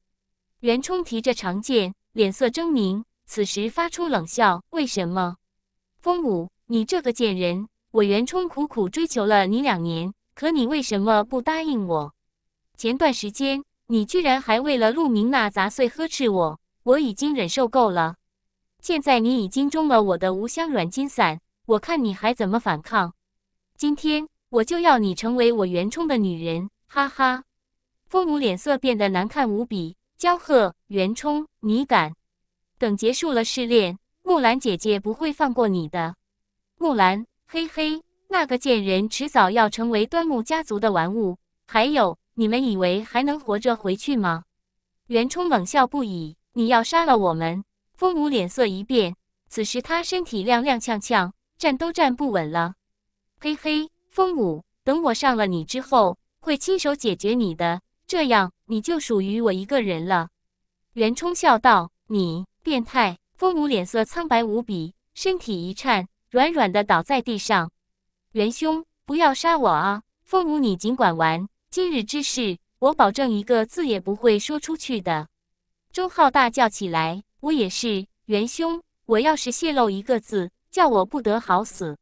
袁冲提着长剑，脸色狰狞，此时发出冷笑：“为什么？”风舞，你这个贱人！我袁冲苦苦追求了你两年，可你为什么不答应我？前段时间，你居然还为了陆明那杂碎呵斥我，我已经忍受够了。现在你已经中了我的无香软金散，我看你还怎么反抗？今天。我就要你成为我袁冲的女人，哈哈！风舞脸色变得难看无比。娇鹤，袁冲，你敢？等结束了试炼，木兰姐姐不会放过你的。木兰，嘿嘿，那个贱人迟早要成为端木家族的玩物。还有，你们以为还能活着回去吗？袁冲冷笑不已。你要杀了我们？风舞脸色一变，此时他身体踉踉跄跄，站都站不稳了。嘿嘿。风舞，等我上了你之后，会亲手解决你的，这样你就属于我一个人了。”袁冲笑道。“你变态！”风舞脸色苍白无比，身体一颤，软软的倒在地上。“元兄，不要杀我啊！”风舞，你尽管玩，今日之事，我保证一个字也不会说出去的。”钟浩大叫起来，“我也是，元兄，我要是泄露一个字，叫我不得好死。”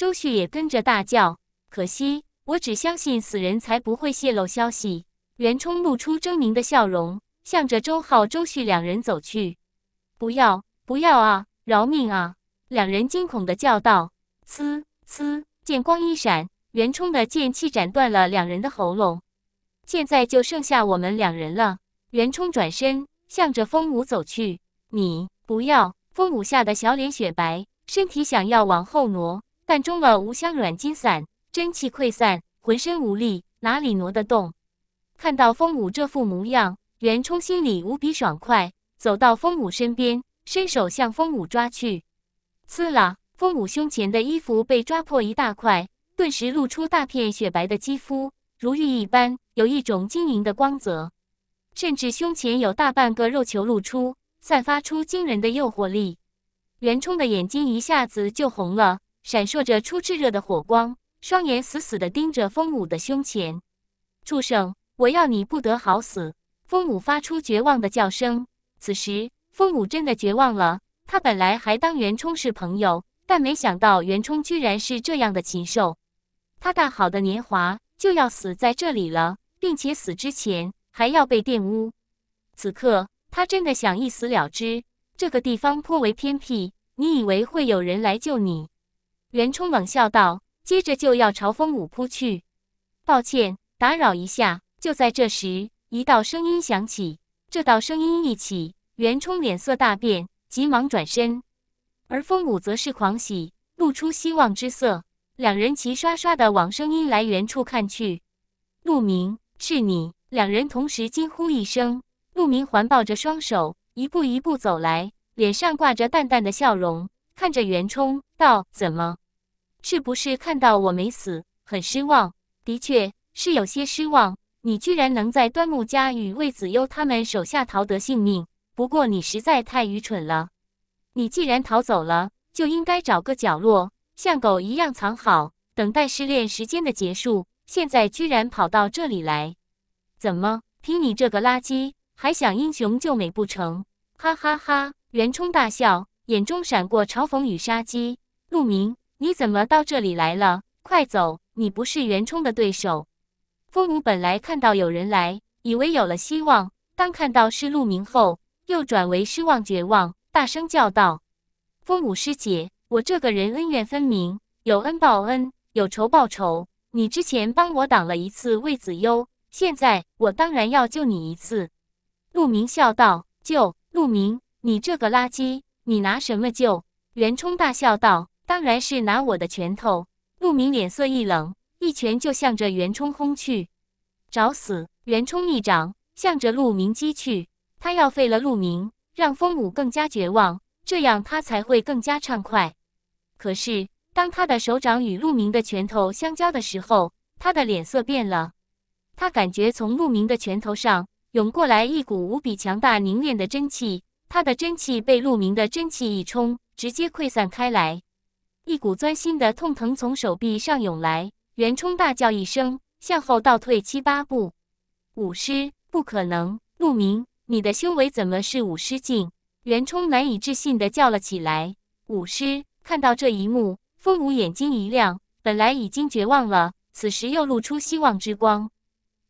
周旭也跟着大叫：“可惜我只相信死人才不会泄露消息。”袁冲露出狰狞的笑容，向着周浩、周旭两人走去。“不要，不要啊！饶命啊！”两人惊恐地叫道。呲呲，剑光一闪，袁冲的剑气斩断了两人的喉咙。现在就剩下我们两人了。袁冲转身向着风舞走去。“你不要！”风舞吓得小脸雪白，身体想要往后挪。中了无香软金散，真气溃散，浑身无力，哪里挪得动？看到风舞这副模样，袁冲心里无比爽快，走到风舞身边，伸手向风舞抓去。呲啦！风舞胸前的衣服被抓破一大块，顿时露出大片雪白的肌肤，如玉一般，有一种晶莹的光泽，甚至胸前有大半个肉球露出，散发出惊人的诱惑力。袁冲的眼睛一下子就红了。闪烁着出炽热的火光，双眼死死地盯着风舞的胸前。畜生，我要你不得好死！风舞发出绝望的叫声。此时，风舞真的绝望了。他本来还当袁冲是朋友，但没想到袁冲居然是这样的禽兽。他大好的年华就要死在这里了，并且死之前还要被玷污。此刻，他真的想一死了之。这个地方颇为偏僻，你以为会有人来救你？袁冲冷笑道，接着就要朝风舞扑去。抱歉，打扰一下。就在这时，一道声音响起。这道声音一起，袁冲脸色大变，急忙转身。而风舞则是狂喜，露出希望之色。两人齐刷刷的往声音来源处看去。陆明，是你！两人同时惊呼一声。陆明环抱着双手，一步一步走来，脸上挂着淡淡的笑容，看着袁冲。道：“怎么，是不是看到我没死很失望？的确是有些失望。你居然能在端木家与魏子悠他们手下逃得性命，不过你实在太愚蠢了。你既然逃走了，就应该找个角落，像狗一样藏好，等待失恋时间的结束。现在居然跑到这里来，怎么？凭你这个垃圾，还想英雄救美不成？哈哈哈！”袁冲大笑，眼中闪过嘲讽与杀机。陆明，你怎么到这里来了？快走，你不是袁冲的对手。风舞本来看到有人来，以为有了希望，当看到是陆明后，又转为失望绝望，大声叫道：“风舞师姐，我这个人恩怨分明，有恩报恩，有仇报仇。你之前帮我挡了一次魏子忧，现在我当然要救你一次。”陆明笑道：“救陆明，你这个垃圾，你拿什么救？”袁冲大笑道。当然是拿我的拳头！陆明脸色一冷，一拳就向着袁冲轰去。找死！袁冲一掌向着陆明击去，他要废了陆明，让风舞更加绝望，这样他才会更加畅快。可是，当他的手掌与陆明的拳头相交的时候，他的脸色变了。他感觉从陆明的拳头上涌过来一股无比强大凝练的真气，他的真气被陆明的真气一冲，直接溃散开来。一股钻心的痛疼从手臂上涌来，袁冲大叫一声，向后倒退七八步。武师，不可能！陆明，你的修为怎么是武师境？袁冲难以置信地叫了起来。武师看到这一幕，风武眼睛一亮，本来已经绝望了，此时又露出希望之光。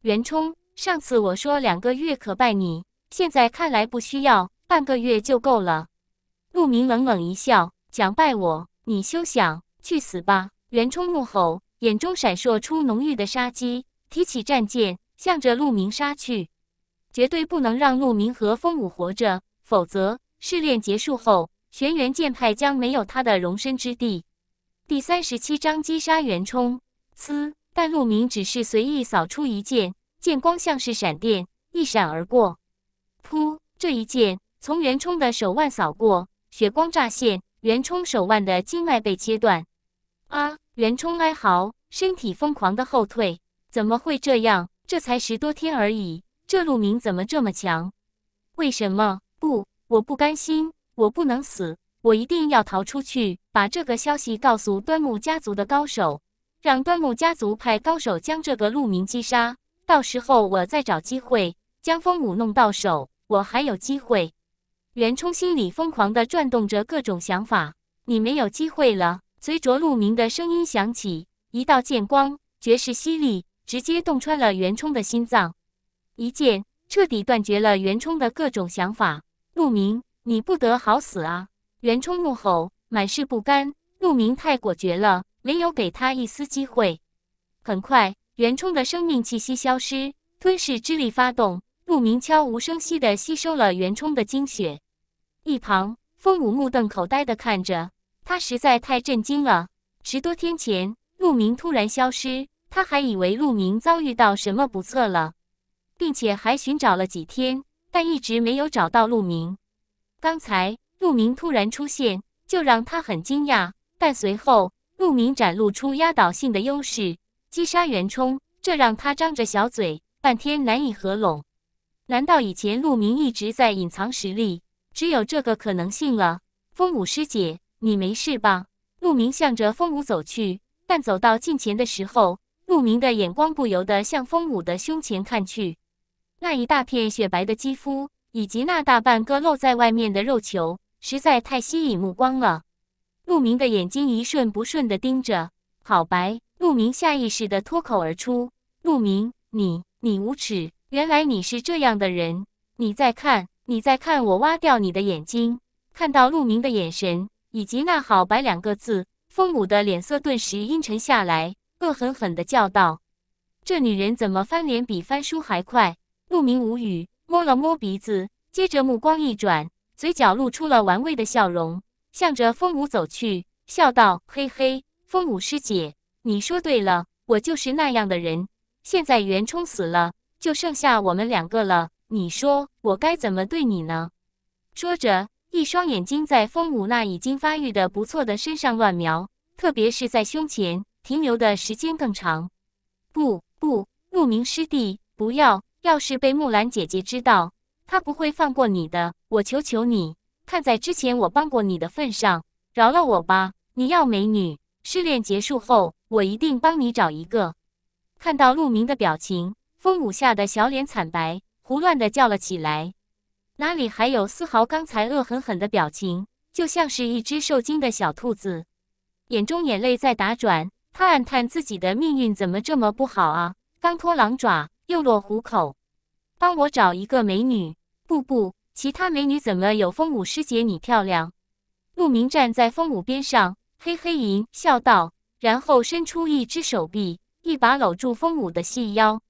袁冲，上次我说两个月可拜你，现在看来不需要，半个月就够了。陆明冷冷一笑，想拜我。你休想去死吧！袁冲怒吼，眼中闪烁出浓郁的杀机，提起战剑，向着陆明杀去。绝对不能让陆明和风武活着，否则试炼结束后，玄元剑派将没有他的容身之地。第三十七章击杀袁冲。嘶！但陆明只是随意扫出一剑，剑光像是闪电，一闪而过。噗！这一剑从袁冲的手腕扫过，血光乍现。袁冲手腕的经脉被切断，啊！袁冲哀嚎，身体疯狂的后退。怎么会这样？这才十多天而已，这鹿鸣怎么这么强？为什么不？我不甘心，我不能死，我一定要逃出去，把这个消息告诉端木家族的高手，让端木家族派高手将这个鹿鸣击杀。到时候我再找机会将风母弄到手，我还有机会。袁冲心里疯狂地转动着各种想法，你没有机会了。随着陆明的声音响起，一道剑光绝世犀利，直接洞穿了袁冲的心脏。一剑彻底断绝了袁冲的各种想法。陆明，你不得好死啊！袁冲怒吼，满是不甘。陆明太果决了，没有给他一丝机会。很快，袁冲的生命气息消失，吞噬之力发动。陆明悄无声息地吸收了袁冲的精血，一旁风舞目瞪口呆地看着他，实在太震惊了。十多天前，陆明突然消失，他还以为陆明遭遇到什么不测了，并且还寻找了几天，但一直没有找到陆明。刚才陆明突然出现，就让他很惊讶，但随后陆明展露出压倒性的优势，击杀袁冲，这让他张着小嘴半天难以合拢。难道以前陆明一直在隐藏实力？只有这个可能性了。风舞师姐，你没事吧？陆明向着风舞走去，但走到近前的时候，陆明的眼光不由得向风舞的胸前看去。那一大片雪白的肌肤，以及那大半个露在外面的肉球，实在太吸引目光了。陆明的眼睛一瞬不瞬的盯着，好白！陆明下意识的脱口而出：“陆明，你你无耻！”原来你是这样的人！你再看，你再看，我挖掉你的眼睛，看到陆明的眼神以及那“好白”两个字，风舞的脸色顿时阴沉下来，恶狠狠地叫道：“这女人怎么翻脸比翻书还快？”陆明无语，摸了摸鼻子，接着目光一转，嘴角露出了玩味的笑容，向着风舞走去，笑道：“嘿嘿，风舞师姐，你说对了，我就是那样的人。现在袁冲死了。”就剩下我们两个了，你说我该怎么对你呢？说着，一双眼睛在风舞那已经发育的不错的身上乱瞄，特别是在胸前停留的时间更长。不不，陆明师弟，不要！要是被木兰姐姐知道，她不会放过你的。我求求你，看在之前我帮过你的份上，饶了我吧。你要美女，失恋结束后，我一定帮你找一个。看到陆明的表情。风舞吓得小脸惨白，胡乱的叫了起来，哪里还有丝毫刚才恶狠狠的表情？就像是一只受惊的小兔子，眼中眼泪在打转。他暗叹自己的命运怎么这么不好啊！刚脱狼爪，又落虎口。帮我找一个美女，不不，其他美女怎么有风舞师姐你漂亮？鹿鸣站在风舞边上，嘿嘿一笑道，然后伸出一只手臂，一把搂住风舞的细腰。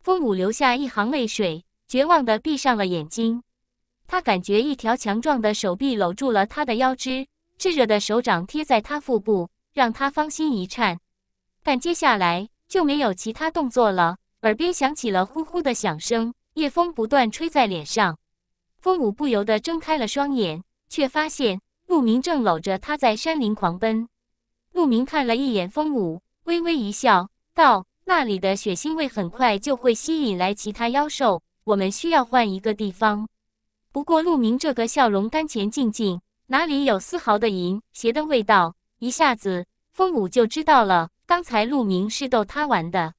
风舞留下一行泪水，绝望地闭上了眼睛。他感觉一条强壮的手臂搂住了他的腰肢，炙热的手掌贴在他腹部，让他芳心一颤。但接下来就没有其他动作了，耳边响起了呼呼的响声，夜风不断吹在脸上。风舞不由得睁开了双眼，却发现鹿鸣正搂着他在山林狂奔。鹿鸣看了一眼风舞，微微一笑，道。那里的血腥味很快就会吸引来其他妖兽，我们需要换一个地方。不过陆明这个笑容甘甜静净，哪里有丝毫的淫邪的味道？一下子，风舞就知道了，刚才陆明是逗他玩的。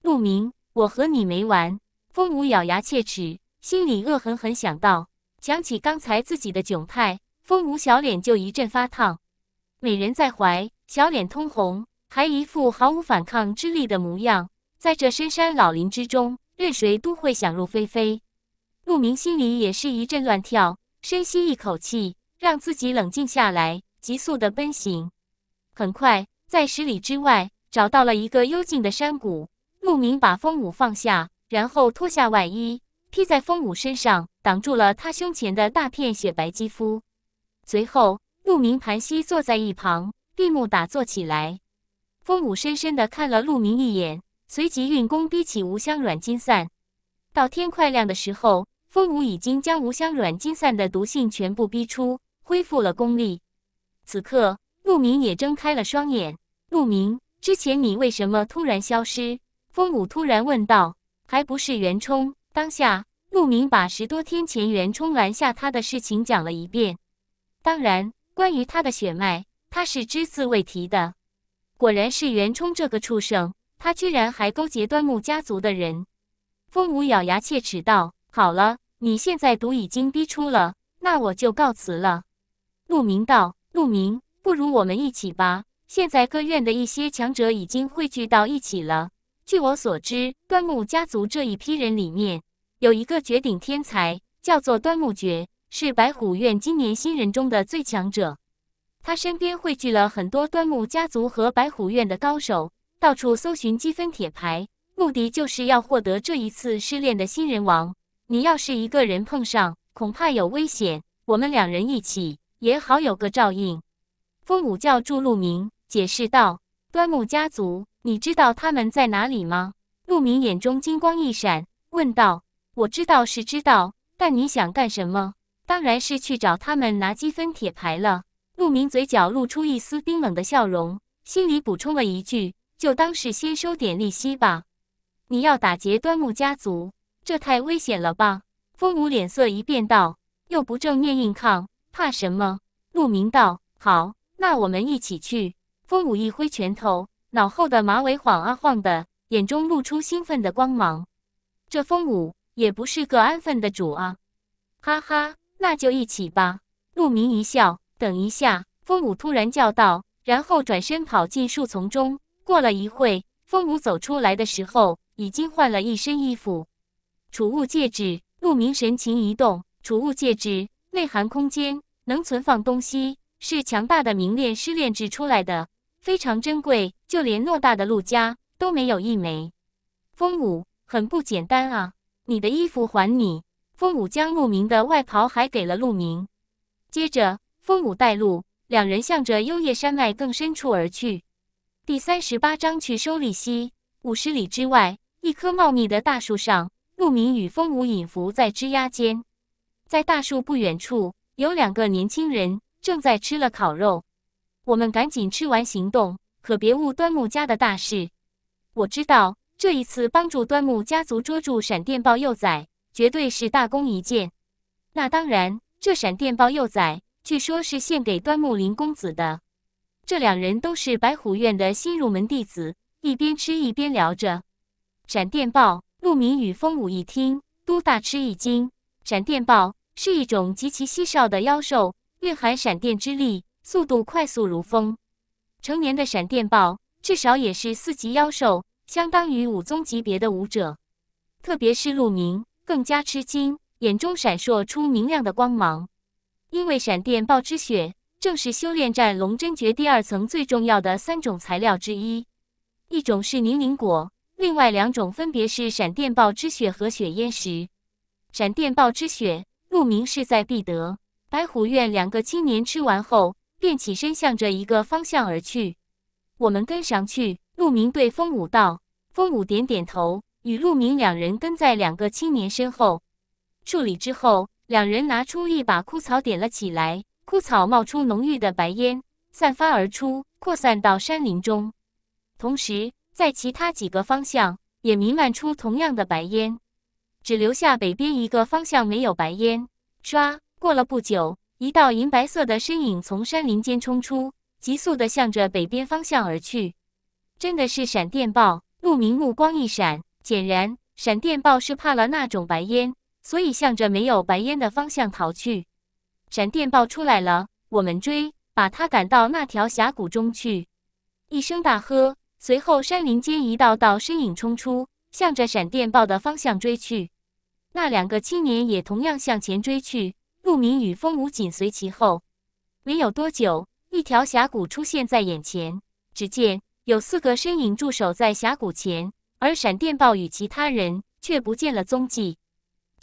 陆明，我和你没完！风舞咬牙切齿，心里恶狠狠想到，想起刚才自己的窘态，风舞小脸就一阵发烫，美人在怀，小脸通红。还一副毫无反抗之力的模样，在这深山老林之中，任谁都会想入非非。鹿鸣心里也是一阵乱跳，深吸一口气，让自己冷静下来，急速地奔行。很快，在十里之外找到了一个幽静的山谷。鹿鸣把风舞放下，然后脱下外衣披在风舞身上，挡住了他胸前的大片雪白肌肤。随后，鹿鸣盘膝坐在一旁，闭目打坐起来。风舞深深地看了陆明一眼，随即运功逼起无香软金散。到天快亮的时候，风舞已经将无香软金散的毒性全部逼出，恢复了功力。此刻，陆明也睁开了双眼。陆明，之前你为什么突然消失？风舞突然问道。还不是袁冲。当下，陆明把十多天前袁冲拦下他的事情讲了一遍。当然，关于他的血脉，他是只字未提的。果然是袁冲这个畜生，他居然还勾结端木家族的人！风舞咬牙切齿道：“好了，你现在毒已经逼出了，那我就告辞了。”陆明道：“陆明，不如我们一起吧。现在各院的一些强者已经汇聚到一起了。据我所知，端木家族这一批人里面有一个绝顶天才，叫做端木珏，是白虎院今年新人中的最强者。”他身边汇聚了很多端木家族和白虎院的高手，到处搜寻积分铁牌，目的就是要获得这一次试炼的新人王。你要是一个人碰上，恐怕有危险。我们两人一起也好有个照应。风舞叫住陆明，解释道：“端木家族，你知道他们在哪里吗？”陆明眼中金光一闪，问道：“我知道是知道，但你想干什么？当然是去找他们拿积分铁牌了。”陆明嘴角露出一丝冰冷的笑容，心里补充了一句：“就当是先收点利息吧。”你要打劫端木家族，这太危险了吧？风舞脸色一变，道：“又不正面硬抗，怕什么？”陆明道：“好，那我们一起去。”风舞一挥拳头，脑后的马尾晃啊晃的，眼中露出兴奋的光芒。这风舞也不是个安分的主啊！哈哈，那就一起吧。陆明一笑。等一下，风舞突然叫道，然后转身跑进树丛中。过了一会，风舞走出来的时候，已经换了一身衣服。储物戒指，陆明神情一动。储物戒指内含空间，能存放东西，是强大的明炼师炼制出来的，非常珍贵，就连偌大的陆家都没有一枚。风舞很不简单啊！你的衣服还你。风舞将陆明的外袍还给了陆明，接着。风舞带路，两人向着幽夜山脉更深处而去。第三十八章去收利息。五十里之外，一棵茂密的大树上，鹿鸣与风舞隐伏在枝桠间。在大树不远处，有两个年轻人正在吃了烤肉。我们赶紧吃完行动，可别误端木家的大事。我知道这一次帮助端木家族捉住闪电豹幼崽，绝对是大功一件。那当然，这闪电豹幼崽。据说，是献给端木林公子的。这两人都是白虎院的新入门弟子，一边吃一边聊着。闪电豹，陆明与风舞一听，都大吃一惊。闪电豹是一种极其稀少的妖兽，蕴含闪电之力，速度快速如风。成年的闪电豹至少也是四级妖兽，相当于武宗级别的武者。特别是陆明更加吃惊，眼中闪烁出明亮的光芒。因为闪电豹之血正是修炼战龙真诀第二层最重要的三种材料之一，一种是凝灵果，另外两种分别是闪电豹之血和雪烟石。闪电豹之血，鹿鸣势在必得。白虎院两个青年吃完后，便起身向着一个方向而去。我们跟上去。鹿鸣对风舞道，风舞点点头，与鹿鸣两人跟在两个青年身后处理之后。两人拿出一把枯草，点了起来。枯草冒出浓郁的白烟，散发而出，扩散到山林中。同时，在其他几个方向也弥漫出同样的白烟，只留下北边一个方向没有白烟。唰！过了不久，一道银白色的身影从山林间冲出，急速的向着北边方向而去。真的是闪电豹！鹿明目光一闪，显然闪电豹是怕了那种白烟。所以，向着没有白烟的方向逃去。闪电豹出来了，我们追，把他赶到那条峡谷中去。一声大喝，随后山林间一道道身影冲出，向着闪电豹的方向追去。那两个青年也同样向前追去，陆明与风舞紧随其后。没有多久，一条峡谷出现在眼前。只见有四个身影驻守在峡谷前，而闪电豹与其他人却不见了踪迹。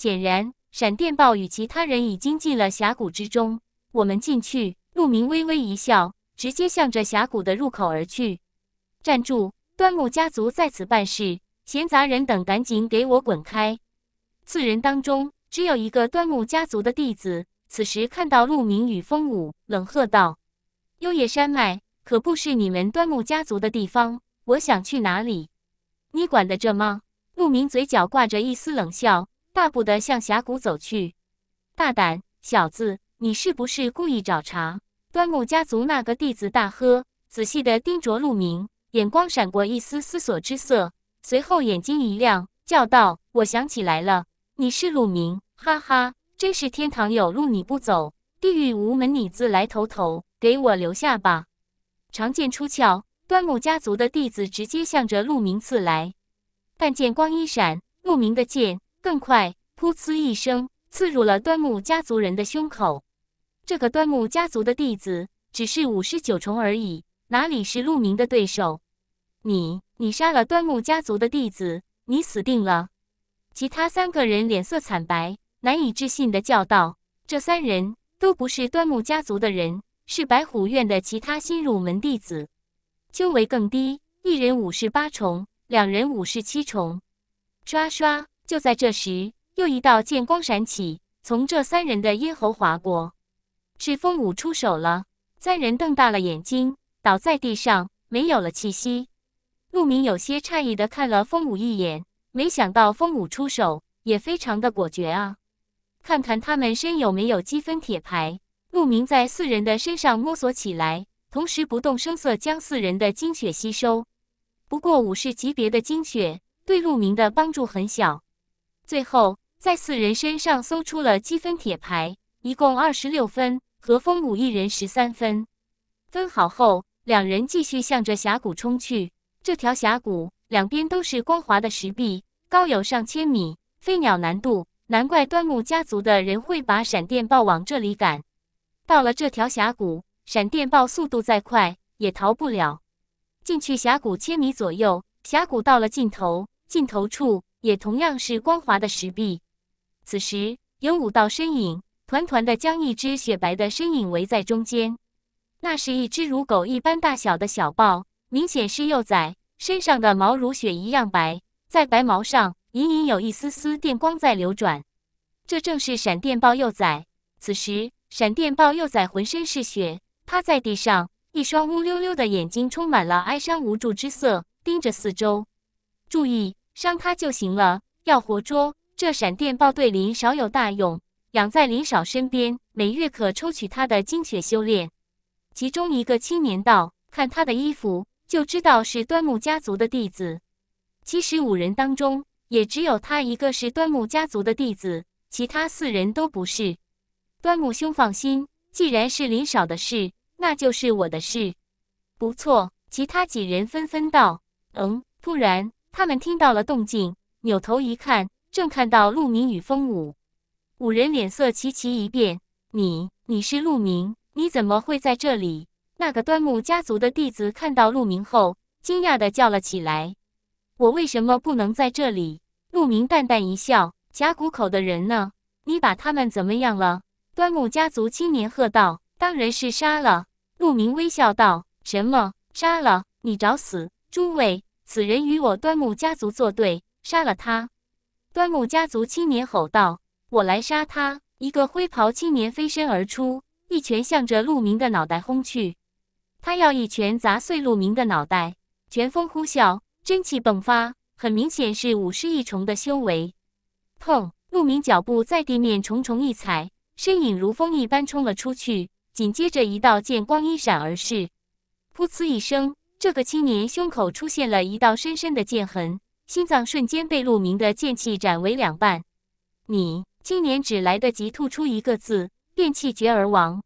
显然，闪电豹与其他人已经进了峡谷之中。我们进去。陆明微微一笑，直接向着峡谷的入口而去。站住！端木家族在此办事，闲杂人等赶紧给我滚开！四人当中只有一个端木家族的弟子，此时看到陆明与风舞，冷喝道：“幽野山脉可不是你们端木家族的地方，我想去哪里，你管得着吗？”陆明嘴角挂着一丝冷笑。大步的向峡谷走去，大胆小子，你是不是故意找茬？端木家族那个弟子大喝，仔细的盯着陆明，眼光闪过一丝思索之色，随后眼睛一亮，叫道：“我想起来了，你是陆明！哈哈，真是天堂有路你不走，地狱无门你自来投投，给我留下吧！”长剑出鞘，端木家族的弟子直接向着陆明刺来，但剑光一闪，陆明的剑。更快！噗呲一声，刺入了端木家族人的胸口。这个端木家族的弟子只是五十九重而已，哪里是陆明的对手？你，你杀了端木家族的弟子，你死定了！其他三个人脸色惨白，难以置信的叫道：“这三人都不是端木家族的人，是白虎院的其他新入门弟子，修为更低，一人五十八重，两人五十七重。”刷刷。就在这时，又一道剑光闪起，从这三人的咽喉划过。赤风舞出手了，三人瞪大了眼睛，倒在地上，没有了气息。陆明有些诧异的看了风舞一眼，没想到风舞出手也非常的果决啊！看看他们身有没有积分铁牌。陆明在四人的身上摸索起来，同时不动声色将四人的精血吸收。不过武士级别的精血对陆明的帮助很小。最后，在四人身上搜出了积分铁牌，一共二十六分，和风舞一人十三分。分好后，两人继续向着峡谷冲去。这条峡谷两边都是光滑的石壁，高有上千米，飞鸟难度，难怪端木家族的人会把闪电豹往这里赶。到了这条峡谷，闪电豹速度再快也逃不了。进去峡谷千米左右，峡谷到了尽头，尽头处。也同样是光滑的石壁。此时，有五道身影团团的将一只雪白的身影围在中间。那是一只如狗一般大小的小豹，明显是幼崽，身上的毛如雪一样白，在白毛上隐隐有一丝丝电光在流转。这正是闪电豹幼崽。此时，闪电豹幼崽浑身是血，趴在地上，一双乌溜溜的眼睛充满了哀伤无助之色，盯着四周。注意。伤他就行了，要活捉这闪电豹对林少有大用，养在林少身边，每月可抽取他的精血修炼。其中一个青年道：“看他的衣服，就知道是端木家族的弟子。七十五人当中，也只有他一个是端木家族的弟子，其他四人都不是。”端木兄放心，既然是林少的事，那就是我的事。不错，其他几人纷纷道：“嗯，突然。”他们听到了动静，扭头一看，正看到陆明与风舞。五人脸色齐齐一变。你，你是陆明？你怎么会在这里？那个端木家族的弟子看到陆明后，惊讶地叫了起来：“我为什么不能在这里？”陆明淡淡一笑：“峡谷口的人呢？你把他们怎么样了？”端木家族青年喝道：“当然是杀了！”陆明微笑道：“什么？杀了？你找死！诸位。”此人与我端木家族作对，杀了他！”端木家族青年吼道，“我来杀他！”一个灰袍青年飞身而出，一拳向着陆明的脑袋轰去，他要一拳砸碎陆明的脑袋。拳风呼啸，真气迸发，很明显是武士一重的修为。砰！陆明脚步在地面重重一踩，身影如风一般冲了出去，紧接着一道剑光一闪而逝，噗呲一声。这个青年胸口出现了一道深深的剑痕，心脏瞬间被鹿鸣的剑气斩为两半。你青年只来得及吐出一个字，便气绝而亡。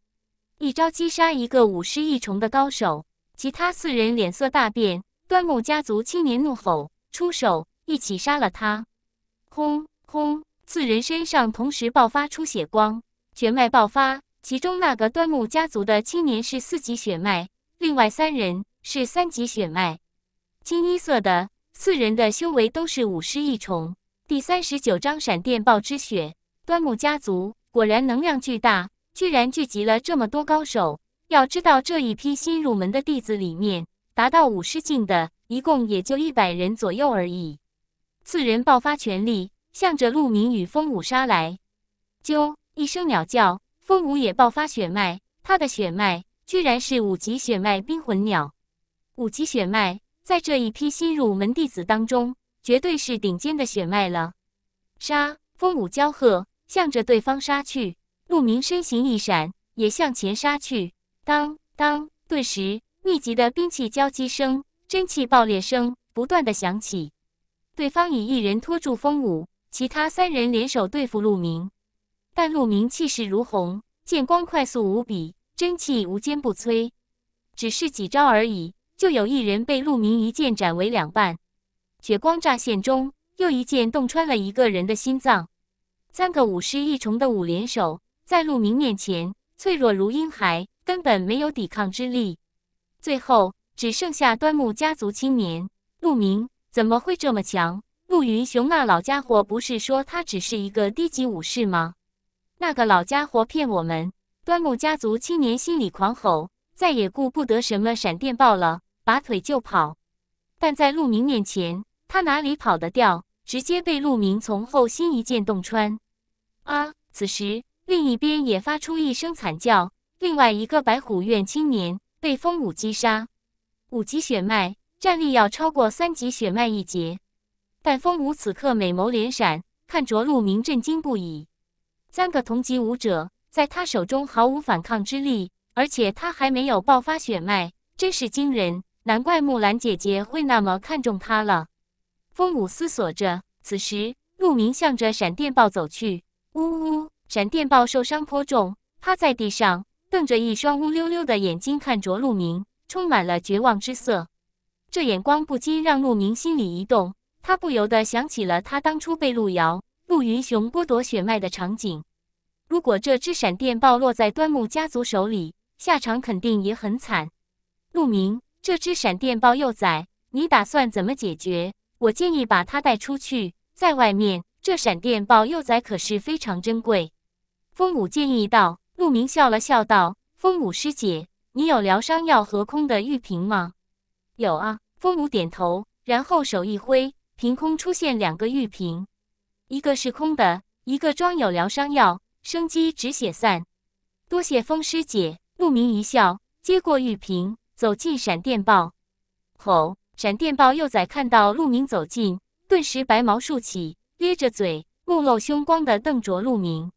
一招击杀一个五师一重的高手，其他四人脸色大变。端木家族青年怒吼，出手一起杀了他。轰轰，四人身上同时爆发出血光，血脉爆发。其中那个端木家族的青年是四级血脉，另外三人。是三级血脉，金一色的四人的修为都是五师一重。第三十九章闪电爆之血，端木家族果然能量巨大，居然聚集了这么多高手。要知道这一批新入门的弟子里面，达到五师境的，一共也就一百人左右而已。四人爆发全力，向着陆明与风舞杀来。啾一声鸟叫，风舞也爆发血脉，他的血脉居然是五级血脉冰魂鸟。五级血脉，在这一批新入门弟子当中，绝对是顶尖的血脉了。杀！风舞交鹤，向着对方杀去。陆明身形一闪，也向前杀去。当当！顿时，密集的兵器交击声、真气爆裂声不断的响起。对方以一人拖住风舞，其他三人联手对付陆明。但陆明气势如虹，剑光快速无比，真气无坚不摧，只是几招而已。就有一人被陆明一剑斩为两半，血光乍现中，又一剑洞穿了一个人的心脏。三个武士一重的五联手，在陆明面前脆弱如婴孩，根本没有抵抗之力。最后只剩下端木家族青年。陆明，怎么会这么强？陆云雄那老家伙不是说他只是一个低级武士吗？那个老家伙骗我们！端木家族青年心里狂吼，再也顾不得什么闪电豹了。拔腿就跑，但在陆明面前，他哪里跑得掉？直接被陆明从后心一剑洞穿！啊！此时另一边也发出一声惨叫，另外一个白虎院青年被风舞击杀。五级血脉战力要超过三级血脉一截，但风舞此刻美眸连闪，看着陆明震惊不已。三个同级武者在他手中毫无反抗之力，而且他还没有爆发血脉，真是惊人！难怪木兰姐姐会那么看重他了，风舞思索着。此时，陆明向着闪电豹走去。呜呜，闪电豹受伤颇重，趴在地上，瞪着一双乌溜溜的眼睛看着陆明，充满了绝望之色。这眼光不禁让陆明心里一动，他不由得想起了他当初被陆遥、陆云雄剥夺血脉的场景。如果这只闪电豹落在端木家族手里，下场肯定也很惨。陆明。这只闪电豹幼崽，你打算怎么解决？我建议把它带出去，在外面这闪电豹幼崽可是非常珍贵。风舞建议道。鹿鸣笑了笑道：“风舞师姐，你有疗伤药和空的玉瓶吗？”“有啊。”风舞点头，然后手一挥，凭空出现两个玉瓶，一个是空的，一个装有疗伤药，生机止血散。多谢风师姐。鹿鸣一笑，接过玉瓶。走进闪电豹，吼！闪电豹幼崽看到鹿鸣走近，顿时白毛竖起，咧着嘴，目露凶光的瞪着鹿鸣。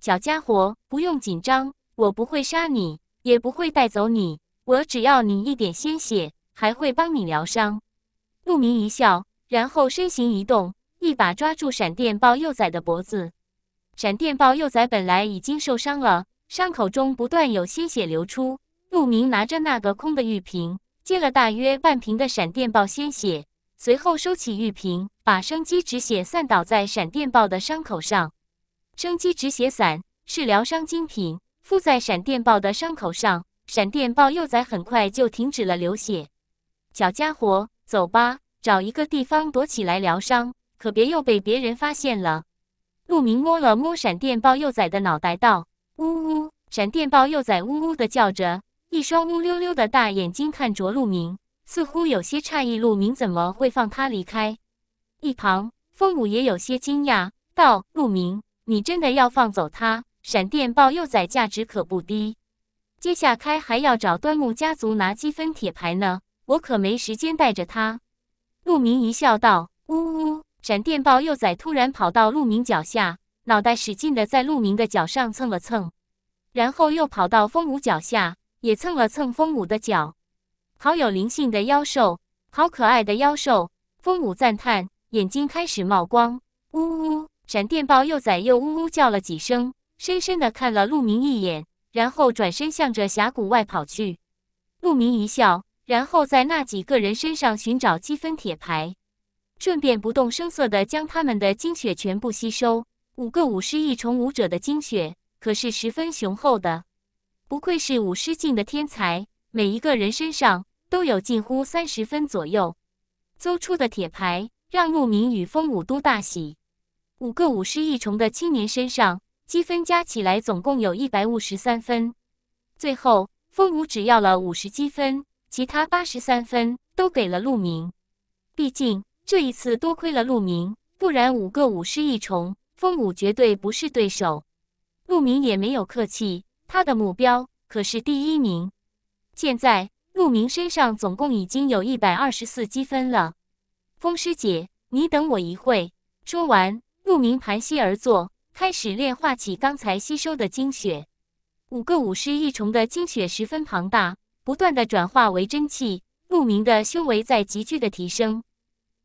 小家伙，不用紧张，我不会杀你，也不会带走你，我只要你一点鲜血，还会帮你疗伤。鹿鸣一笑，然后身形一动，一把抓住闪电豹幼崽的脖子。闪电豹幼崽本来已经受伤了，伤口中不断有鲜血流出。陆明拿着那个空的玉瓶，接了大约半瓶的闪电豹鲜血，随后收起玉瓶，把生机止血散倒在闪电豹的伤口上。生机止血散是疗伤精品，敷在闪电豹的伤口上，闪电豹幼崽很快就停止了流血。小家伙，走吧，找一个地方躲起来疗伤，可别又被别人发现了。陆明摸了摸闪电豹幼崽的脑袋，道：“呜呜！”闪电豹幼崽呜呜地叫着。一双乌溜溜的大眼睛看着陆明，似乎有些诧异。陆明怎么会放他离开？一旁风舞也有些惊讶，道：“陆明，你真的要放走他？闪电豹幼崽价值可不低，接下开还要找端木家族拿积分铁牌呢，我可没时间带着他。”陆明一笑道：“呜呜！”闪电豹幼崽突然跑到陆明脚下，脑袋使劲的在陆明的脚上蹭了蹭，然后又跑到风舞脚下。也蹭了蹭风舞的脚，好有灵性的妖兽，好可爱的妖兽！风舞赞叹，眼睛开始冒光。呜呜，闪电豹幼崽又呜呜叫了几声，深深的看了陆明一眼，然后转身向着峡谷外跑去。陆明一笑，然后在那几个人身上寻找积分铁牌，顺便不动声色的将他们的精血全部吸收。五个武师一重武者的精血可是十分雄厚的。不愧是武师境的天才，每一个人身上都有近乎三十分左右。抽出的铁牌让陆明与风武都大喜。五个武师一重的青年身上积分加起来总共有一百五十三分。最后，风武只要了五十积分，其他八十三分都给了陆明。毕竟这一次多亏了陆明，不然五个武师一重，风武绝对不是对手。陆明也没有客气。他的目标可是第一名。现在，陆明身上总共已经有一百二十四积分了。风师姐，你等我一会。说完，陆明盘膝而坐，开始炼化起刚才吸收的精血。五个武师一重的精血十分庞大，不断的转化为真气，陆明的修为在急剧的提升。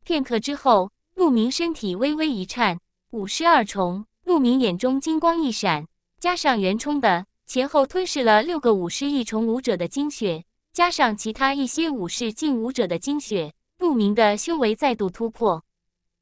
片刻之后，陆明身体微微一颤，五师二重。陆明眼中金光一闪，加上袁冲的。前后吞噬了六个武士一重武者的精血，加上其他一些武士进武者的精血，陆明的修为再度突破。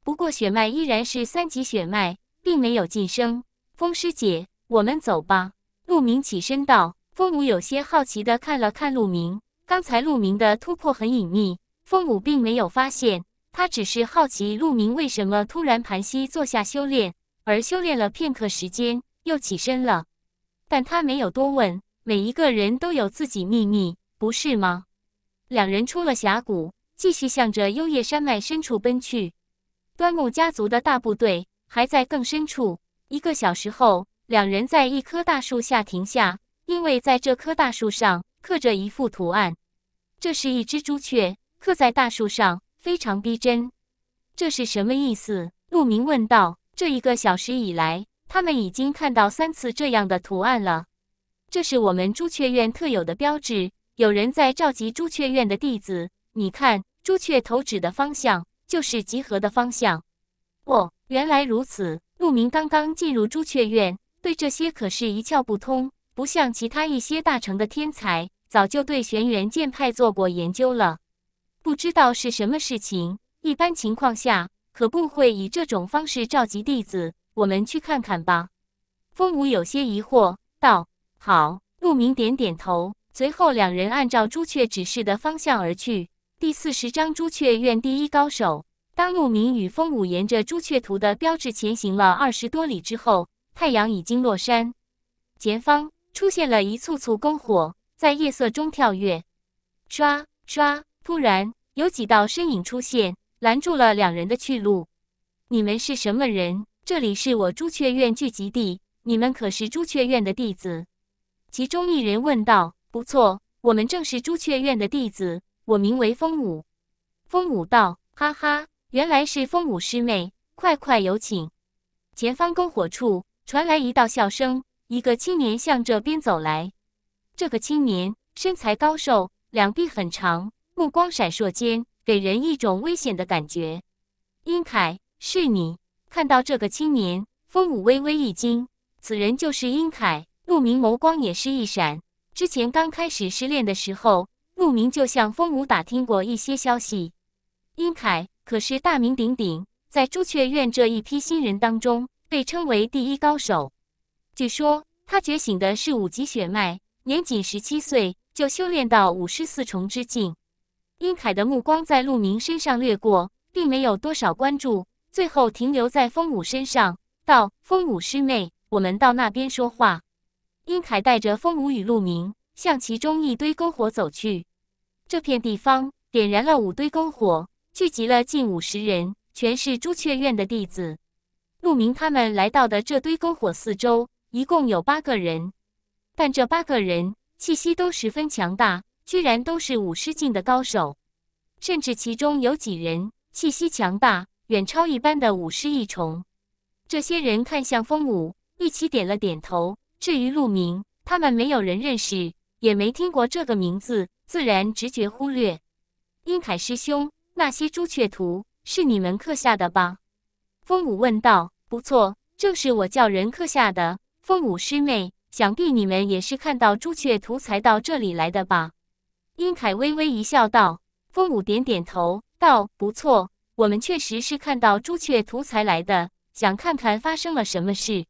不过血脉依然是三级血脉，并没有晋升。风师姐，我们走吧。陆明起身道。风舞有些好奇的看了看陆明，刚才陆明的突破很隐秘，风舞并没有发现。他只是好奇陆明为什么突然盘膝坐下修炼，而修炼了片刻时间又起身了。但他没有多问，每一个人都有自己秘密，不是吗？两人出了峡谷，继续向着幽夜山脉深处奔去。端木家族的大部队还在更深处。一个小时后，两人在一棵大树下停下，因为在这棵大树上刻着一幅图案。这是一只朱雀，刻在大树上非常逼真。这是什么意思？陆明问道。这一个小时以来。他们已经看到三次这样的图案了，这是我们朱雀院特有的标志。有人在召集朱雀院的弟子，你看朱雀头指的方向就是集合的方向。哦，原来如此。陆明刚刚进入朱雀院，对这些可是一窍不通，不像其他一些大成的天才，早就对玄元剑派做过研究了。不知道是什么事情，一般情况下可不会以这种方式召集弟子。我们去看看吧。风舞有些疑惑道：“好。”陆明点点头，随后两人按照朱雀指示的方向而去。第四十章：朱雀院第一高手。当陆明与风舞沿着朱雀图的标志前行了二十多里之后，太阳已经落山，前方出现了一簇簇篝火，在夜色中跳跃。刷刷，突然有几道身影出现，拦住了两人的去路。“你们是什么人？”这里是我朱雀院聚集地，你们可是朱雀院的弟子？其中一人问道：“不错，我们正是朱雀院的弟子。我名为风舞。”风舞道：“哈哈，原来是风舞师妹，快快有请。”前方篝火处传来一道笑声，一个青年向这边走来。这个青年身材高瘦，两臂很长，目光闪烁间给人一种危险的感觉。殷凯，是你。看到这个青年，风舞微微一惊，此人就是殷凯。陆明眸光也是一闪。之前刚开始失恋的时候，陆明就向风舞打听过一些消息。殷凯可是大名鼎鼎，在朱雀院这一批新人当中被称为第一高手。据说他觉醒的是五级血脉，年仅十七岁就修炼到五十四重之境。殷凯的目光在陆明身上掠过，并没有多少关注。最后停留在风舞身上，道：“风舞师妹，我们到那边说话。”殷凯带着风舞与陆明向其中一堆篝火走去。这片地方点燃了五堆篝火，聚集了近五十人，全是朱雀院的弟子。陆明他们来到的这堆篝火四周，一共有八个人，但这八个人气息都十分强大，居然都是武师境的高手，甚至其中有几人气息强大。远超一般的五师一重，这些人看向风舞，一起点了点头。至于陆明，他们没有人认识，也没听过这个名字，自然直觉忽略。殷凯师兄，那些朱雀图是你们刻下的吧？风舞问道。不错，正是我叫人刻下的。风舞师妹，想必你们也是看到朱雀图才到这里来的吧？殷凯微微一笑，道。风舞点点头，道：不错。我们确实是看到朱雀图才来的，想看看发生了什么事。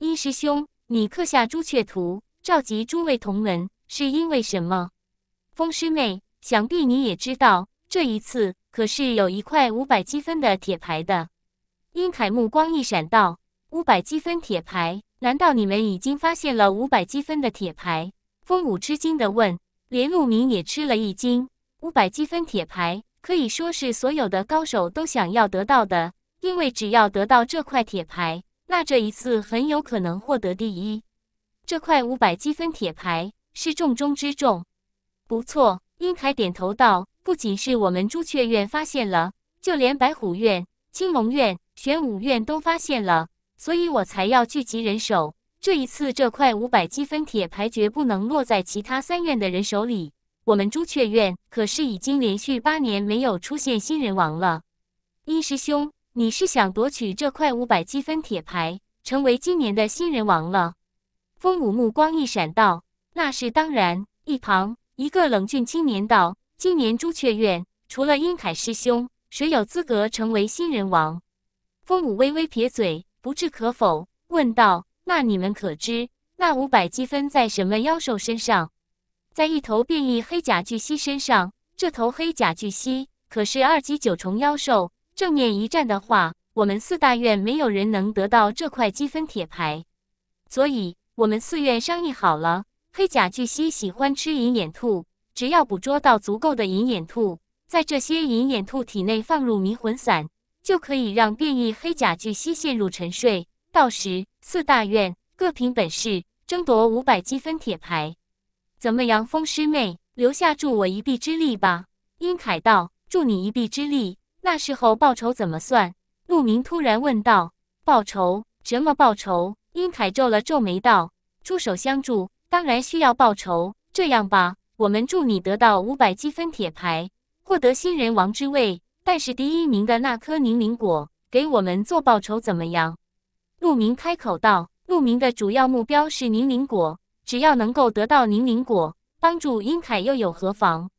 殷师兄，你刻下朱雀图，召集诸位同门，是因为什么？风师妹，想必你也知道，这一次可是有一块五百积分的铁牌的。殷凯目光一闪，道：“五百积分铁牌？难道你们已经发现了五百积分的铁牌？”风舞吃惊地问，连陆明也吃了一惊：“五百积分铁牌！”可以说是所有的高手都想要得到的，因为只要得到这块铁牌，那这一次很有可能获得第一。这块五百积分铁牌是重中之重。不错，英凯点头道：“不仅是我们朱雀院发现了，就连白虎院、青龙院、玄武院都发现了，所以我才要聚集人手。这一次，这块五百积分铁牌绝不能落在其他三院的人手里。”我们朱雀院可是已经连续八年没有出现新人王了，殷师兄，你是想夺取这块五百积分铁牌，成为今年的新人王了？风舞目光一闪道：“那是当然。”一旁一个冷峻青年道：“今年朱雀院除了殷凯师兄，谁有资格成为新人王？”风舞微微撇嘴，不置可否，问道：“那你们可知那五百积分在什么妖兽身上？”在一头变异黑甲巨蜥身上，这头黑甲巨蜥可是二级九重妖兽。正面一战的话，我们四大院没有人能得到这块积分铁牌。所以，我们四院商议好了：黑甲巨蜥喜欢吃银眼兔，只要捕捉到足够的银眼兔，在这些银眼兔体内放入迷魂散，就可以让变异黑甲巨蜥陷入沉睡。到时，四大院各凭本事争夺五百积分铁牌。怎么，杨峰师妹留下助我一臂之力吧？殷凯道：“助你一臂之力，那时候报仇怎么算？”陆明突然问道：“报仇？什么报仇？”殷凯皱了皱眉道：“出手相助，当然需要报酬。这样吧，我们助你得到五百积分铁牌，获得新人王之位。但是第一名的那颗凝灵果，给我们做报酬，怎么样？”陆明开口道：“陆明的主要目标是凝灵果。”只要能够得到凝灵果，帮助殷凯又有何妨？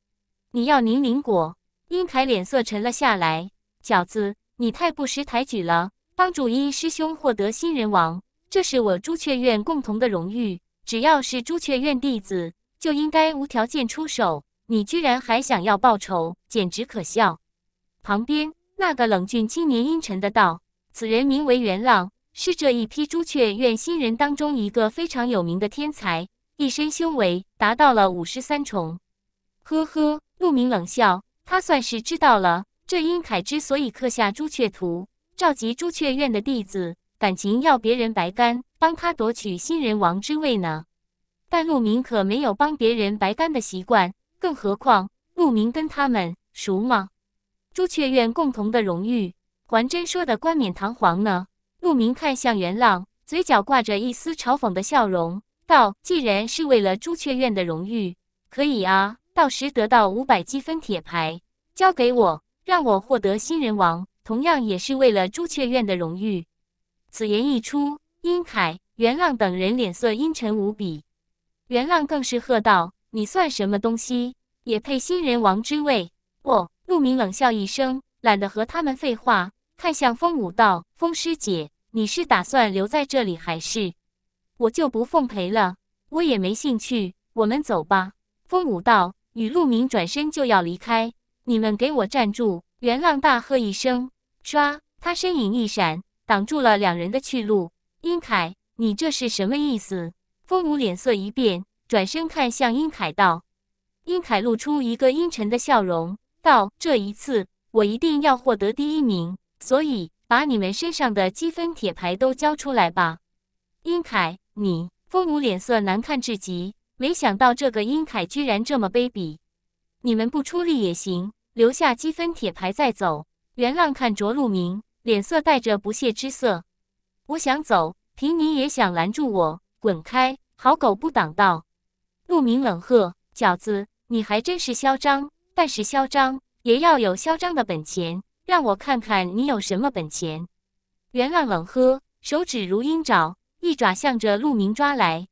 你要凝灵果，殷凯脸色沉了下来。饺子，你太不识抬举了！帮助殷师兄获得新人王，这是我朱雀院共同的荣誉。只要是朱雀院弟子，就应该无条件出手。你居然还想要报仇，简直可笑！旁边那个冷峻青年阴沉的道：“此人名为袁浪。”是这一批朱雀院新人当中一个非常有名的天才，一身修为达到了五十三重。呵呵，陆明冷笑，他算是知道了，这殷凯之所以刻下朱雀图，召集朱雀院的弟子，感情要别人白干帮他夺取新人王之位呢。但陆明可没有帮别人白干的习惯，更何况陆明跟他们熟吗？朱雀院共同的荣誉，还真说的冠冕堂皇呢。陆明看向袁浪，嘴角挂着一丝嘲讽的笑容，道：“既然是为了朱雀院的荣誉，可以啊。到时得到五百积分铁牌，交给我，让我获得新人王，同样也是为了朱雀院的荣誉。”此言一出，殷凯、袁浪等人脸色阴沉无比，袁浪更是喝道：“你算什么东西，也配新人王之位？”哦，陆明冷笑一声，懒得和他们废话，看向风舞道：“风师姐。”你是打算留在这里，还是我就不奉陪了？我也没兴趣，我们走吧。风舞道，与陆明转身就要离开。你们给我站住！袁浪大喝一声，唰，他身影一闪，挡住了两人的去路。英凯，你这是什么意思？风舞脸色一变，转身看向英凯道：“英凯露出一个阴沉的笑容，道：这一次我一定要获得第一名，所以。”把你们身上的积分铁牌都交出来吧，殷凯，你风母脸色难看至极，没想到这个殷凯居然这么卑鄙。你们不出力也行，留下积分铁牌再走。袁浪看着陆明，脸色带着不屑之色。我想走，凭你也想拦住我？滚开，好狗不挡道。陆明冷喝：“饺子，你还真是嚣张，但是嚣张也要有嚣张的本钱。”让我看看你有什么本钱！元朗冷喝，手指如鹰爪，一爪向着陆明抓来。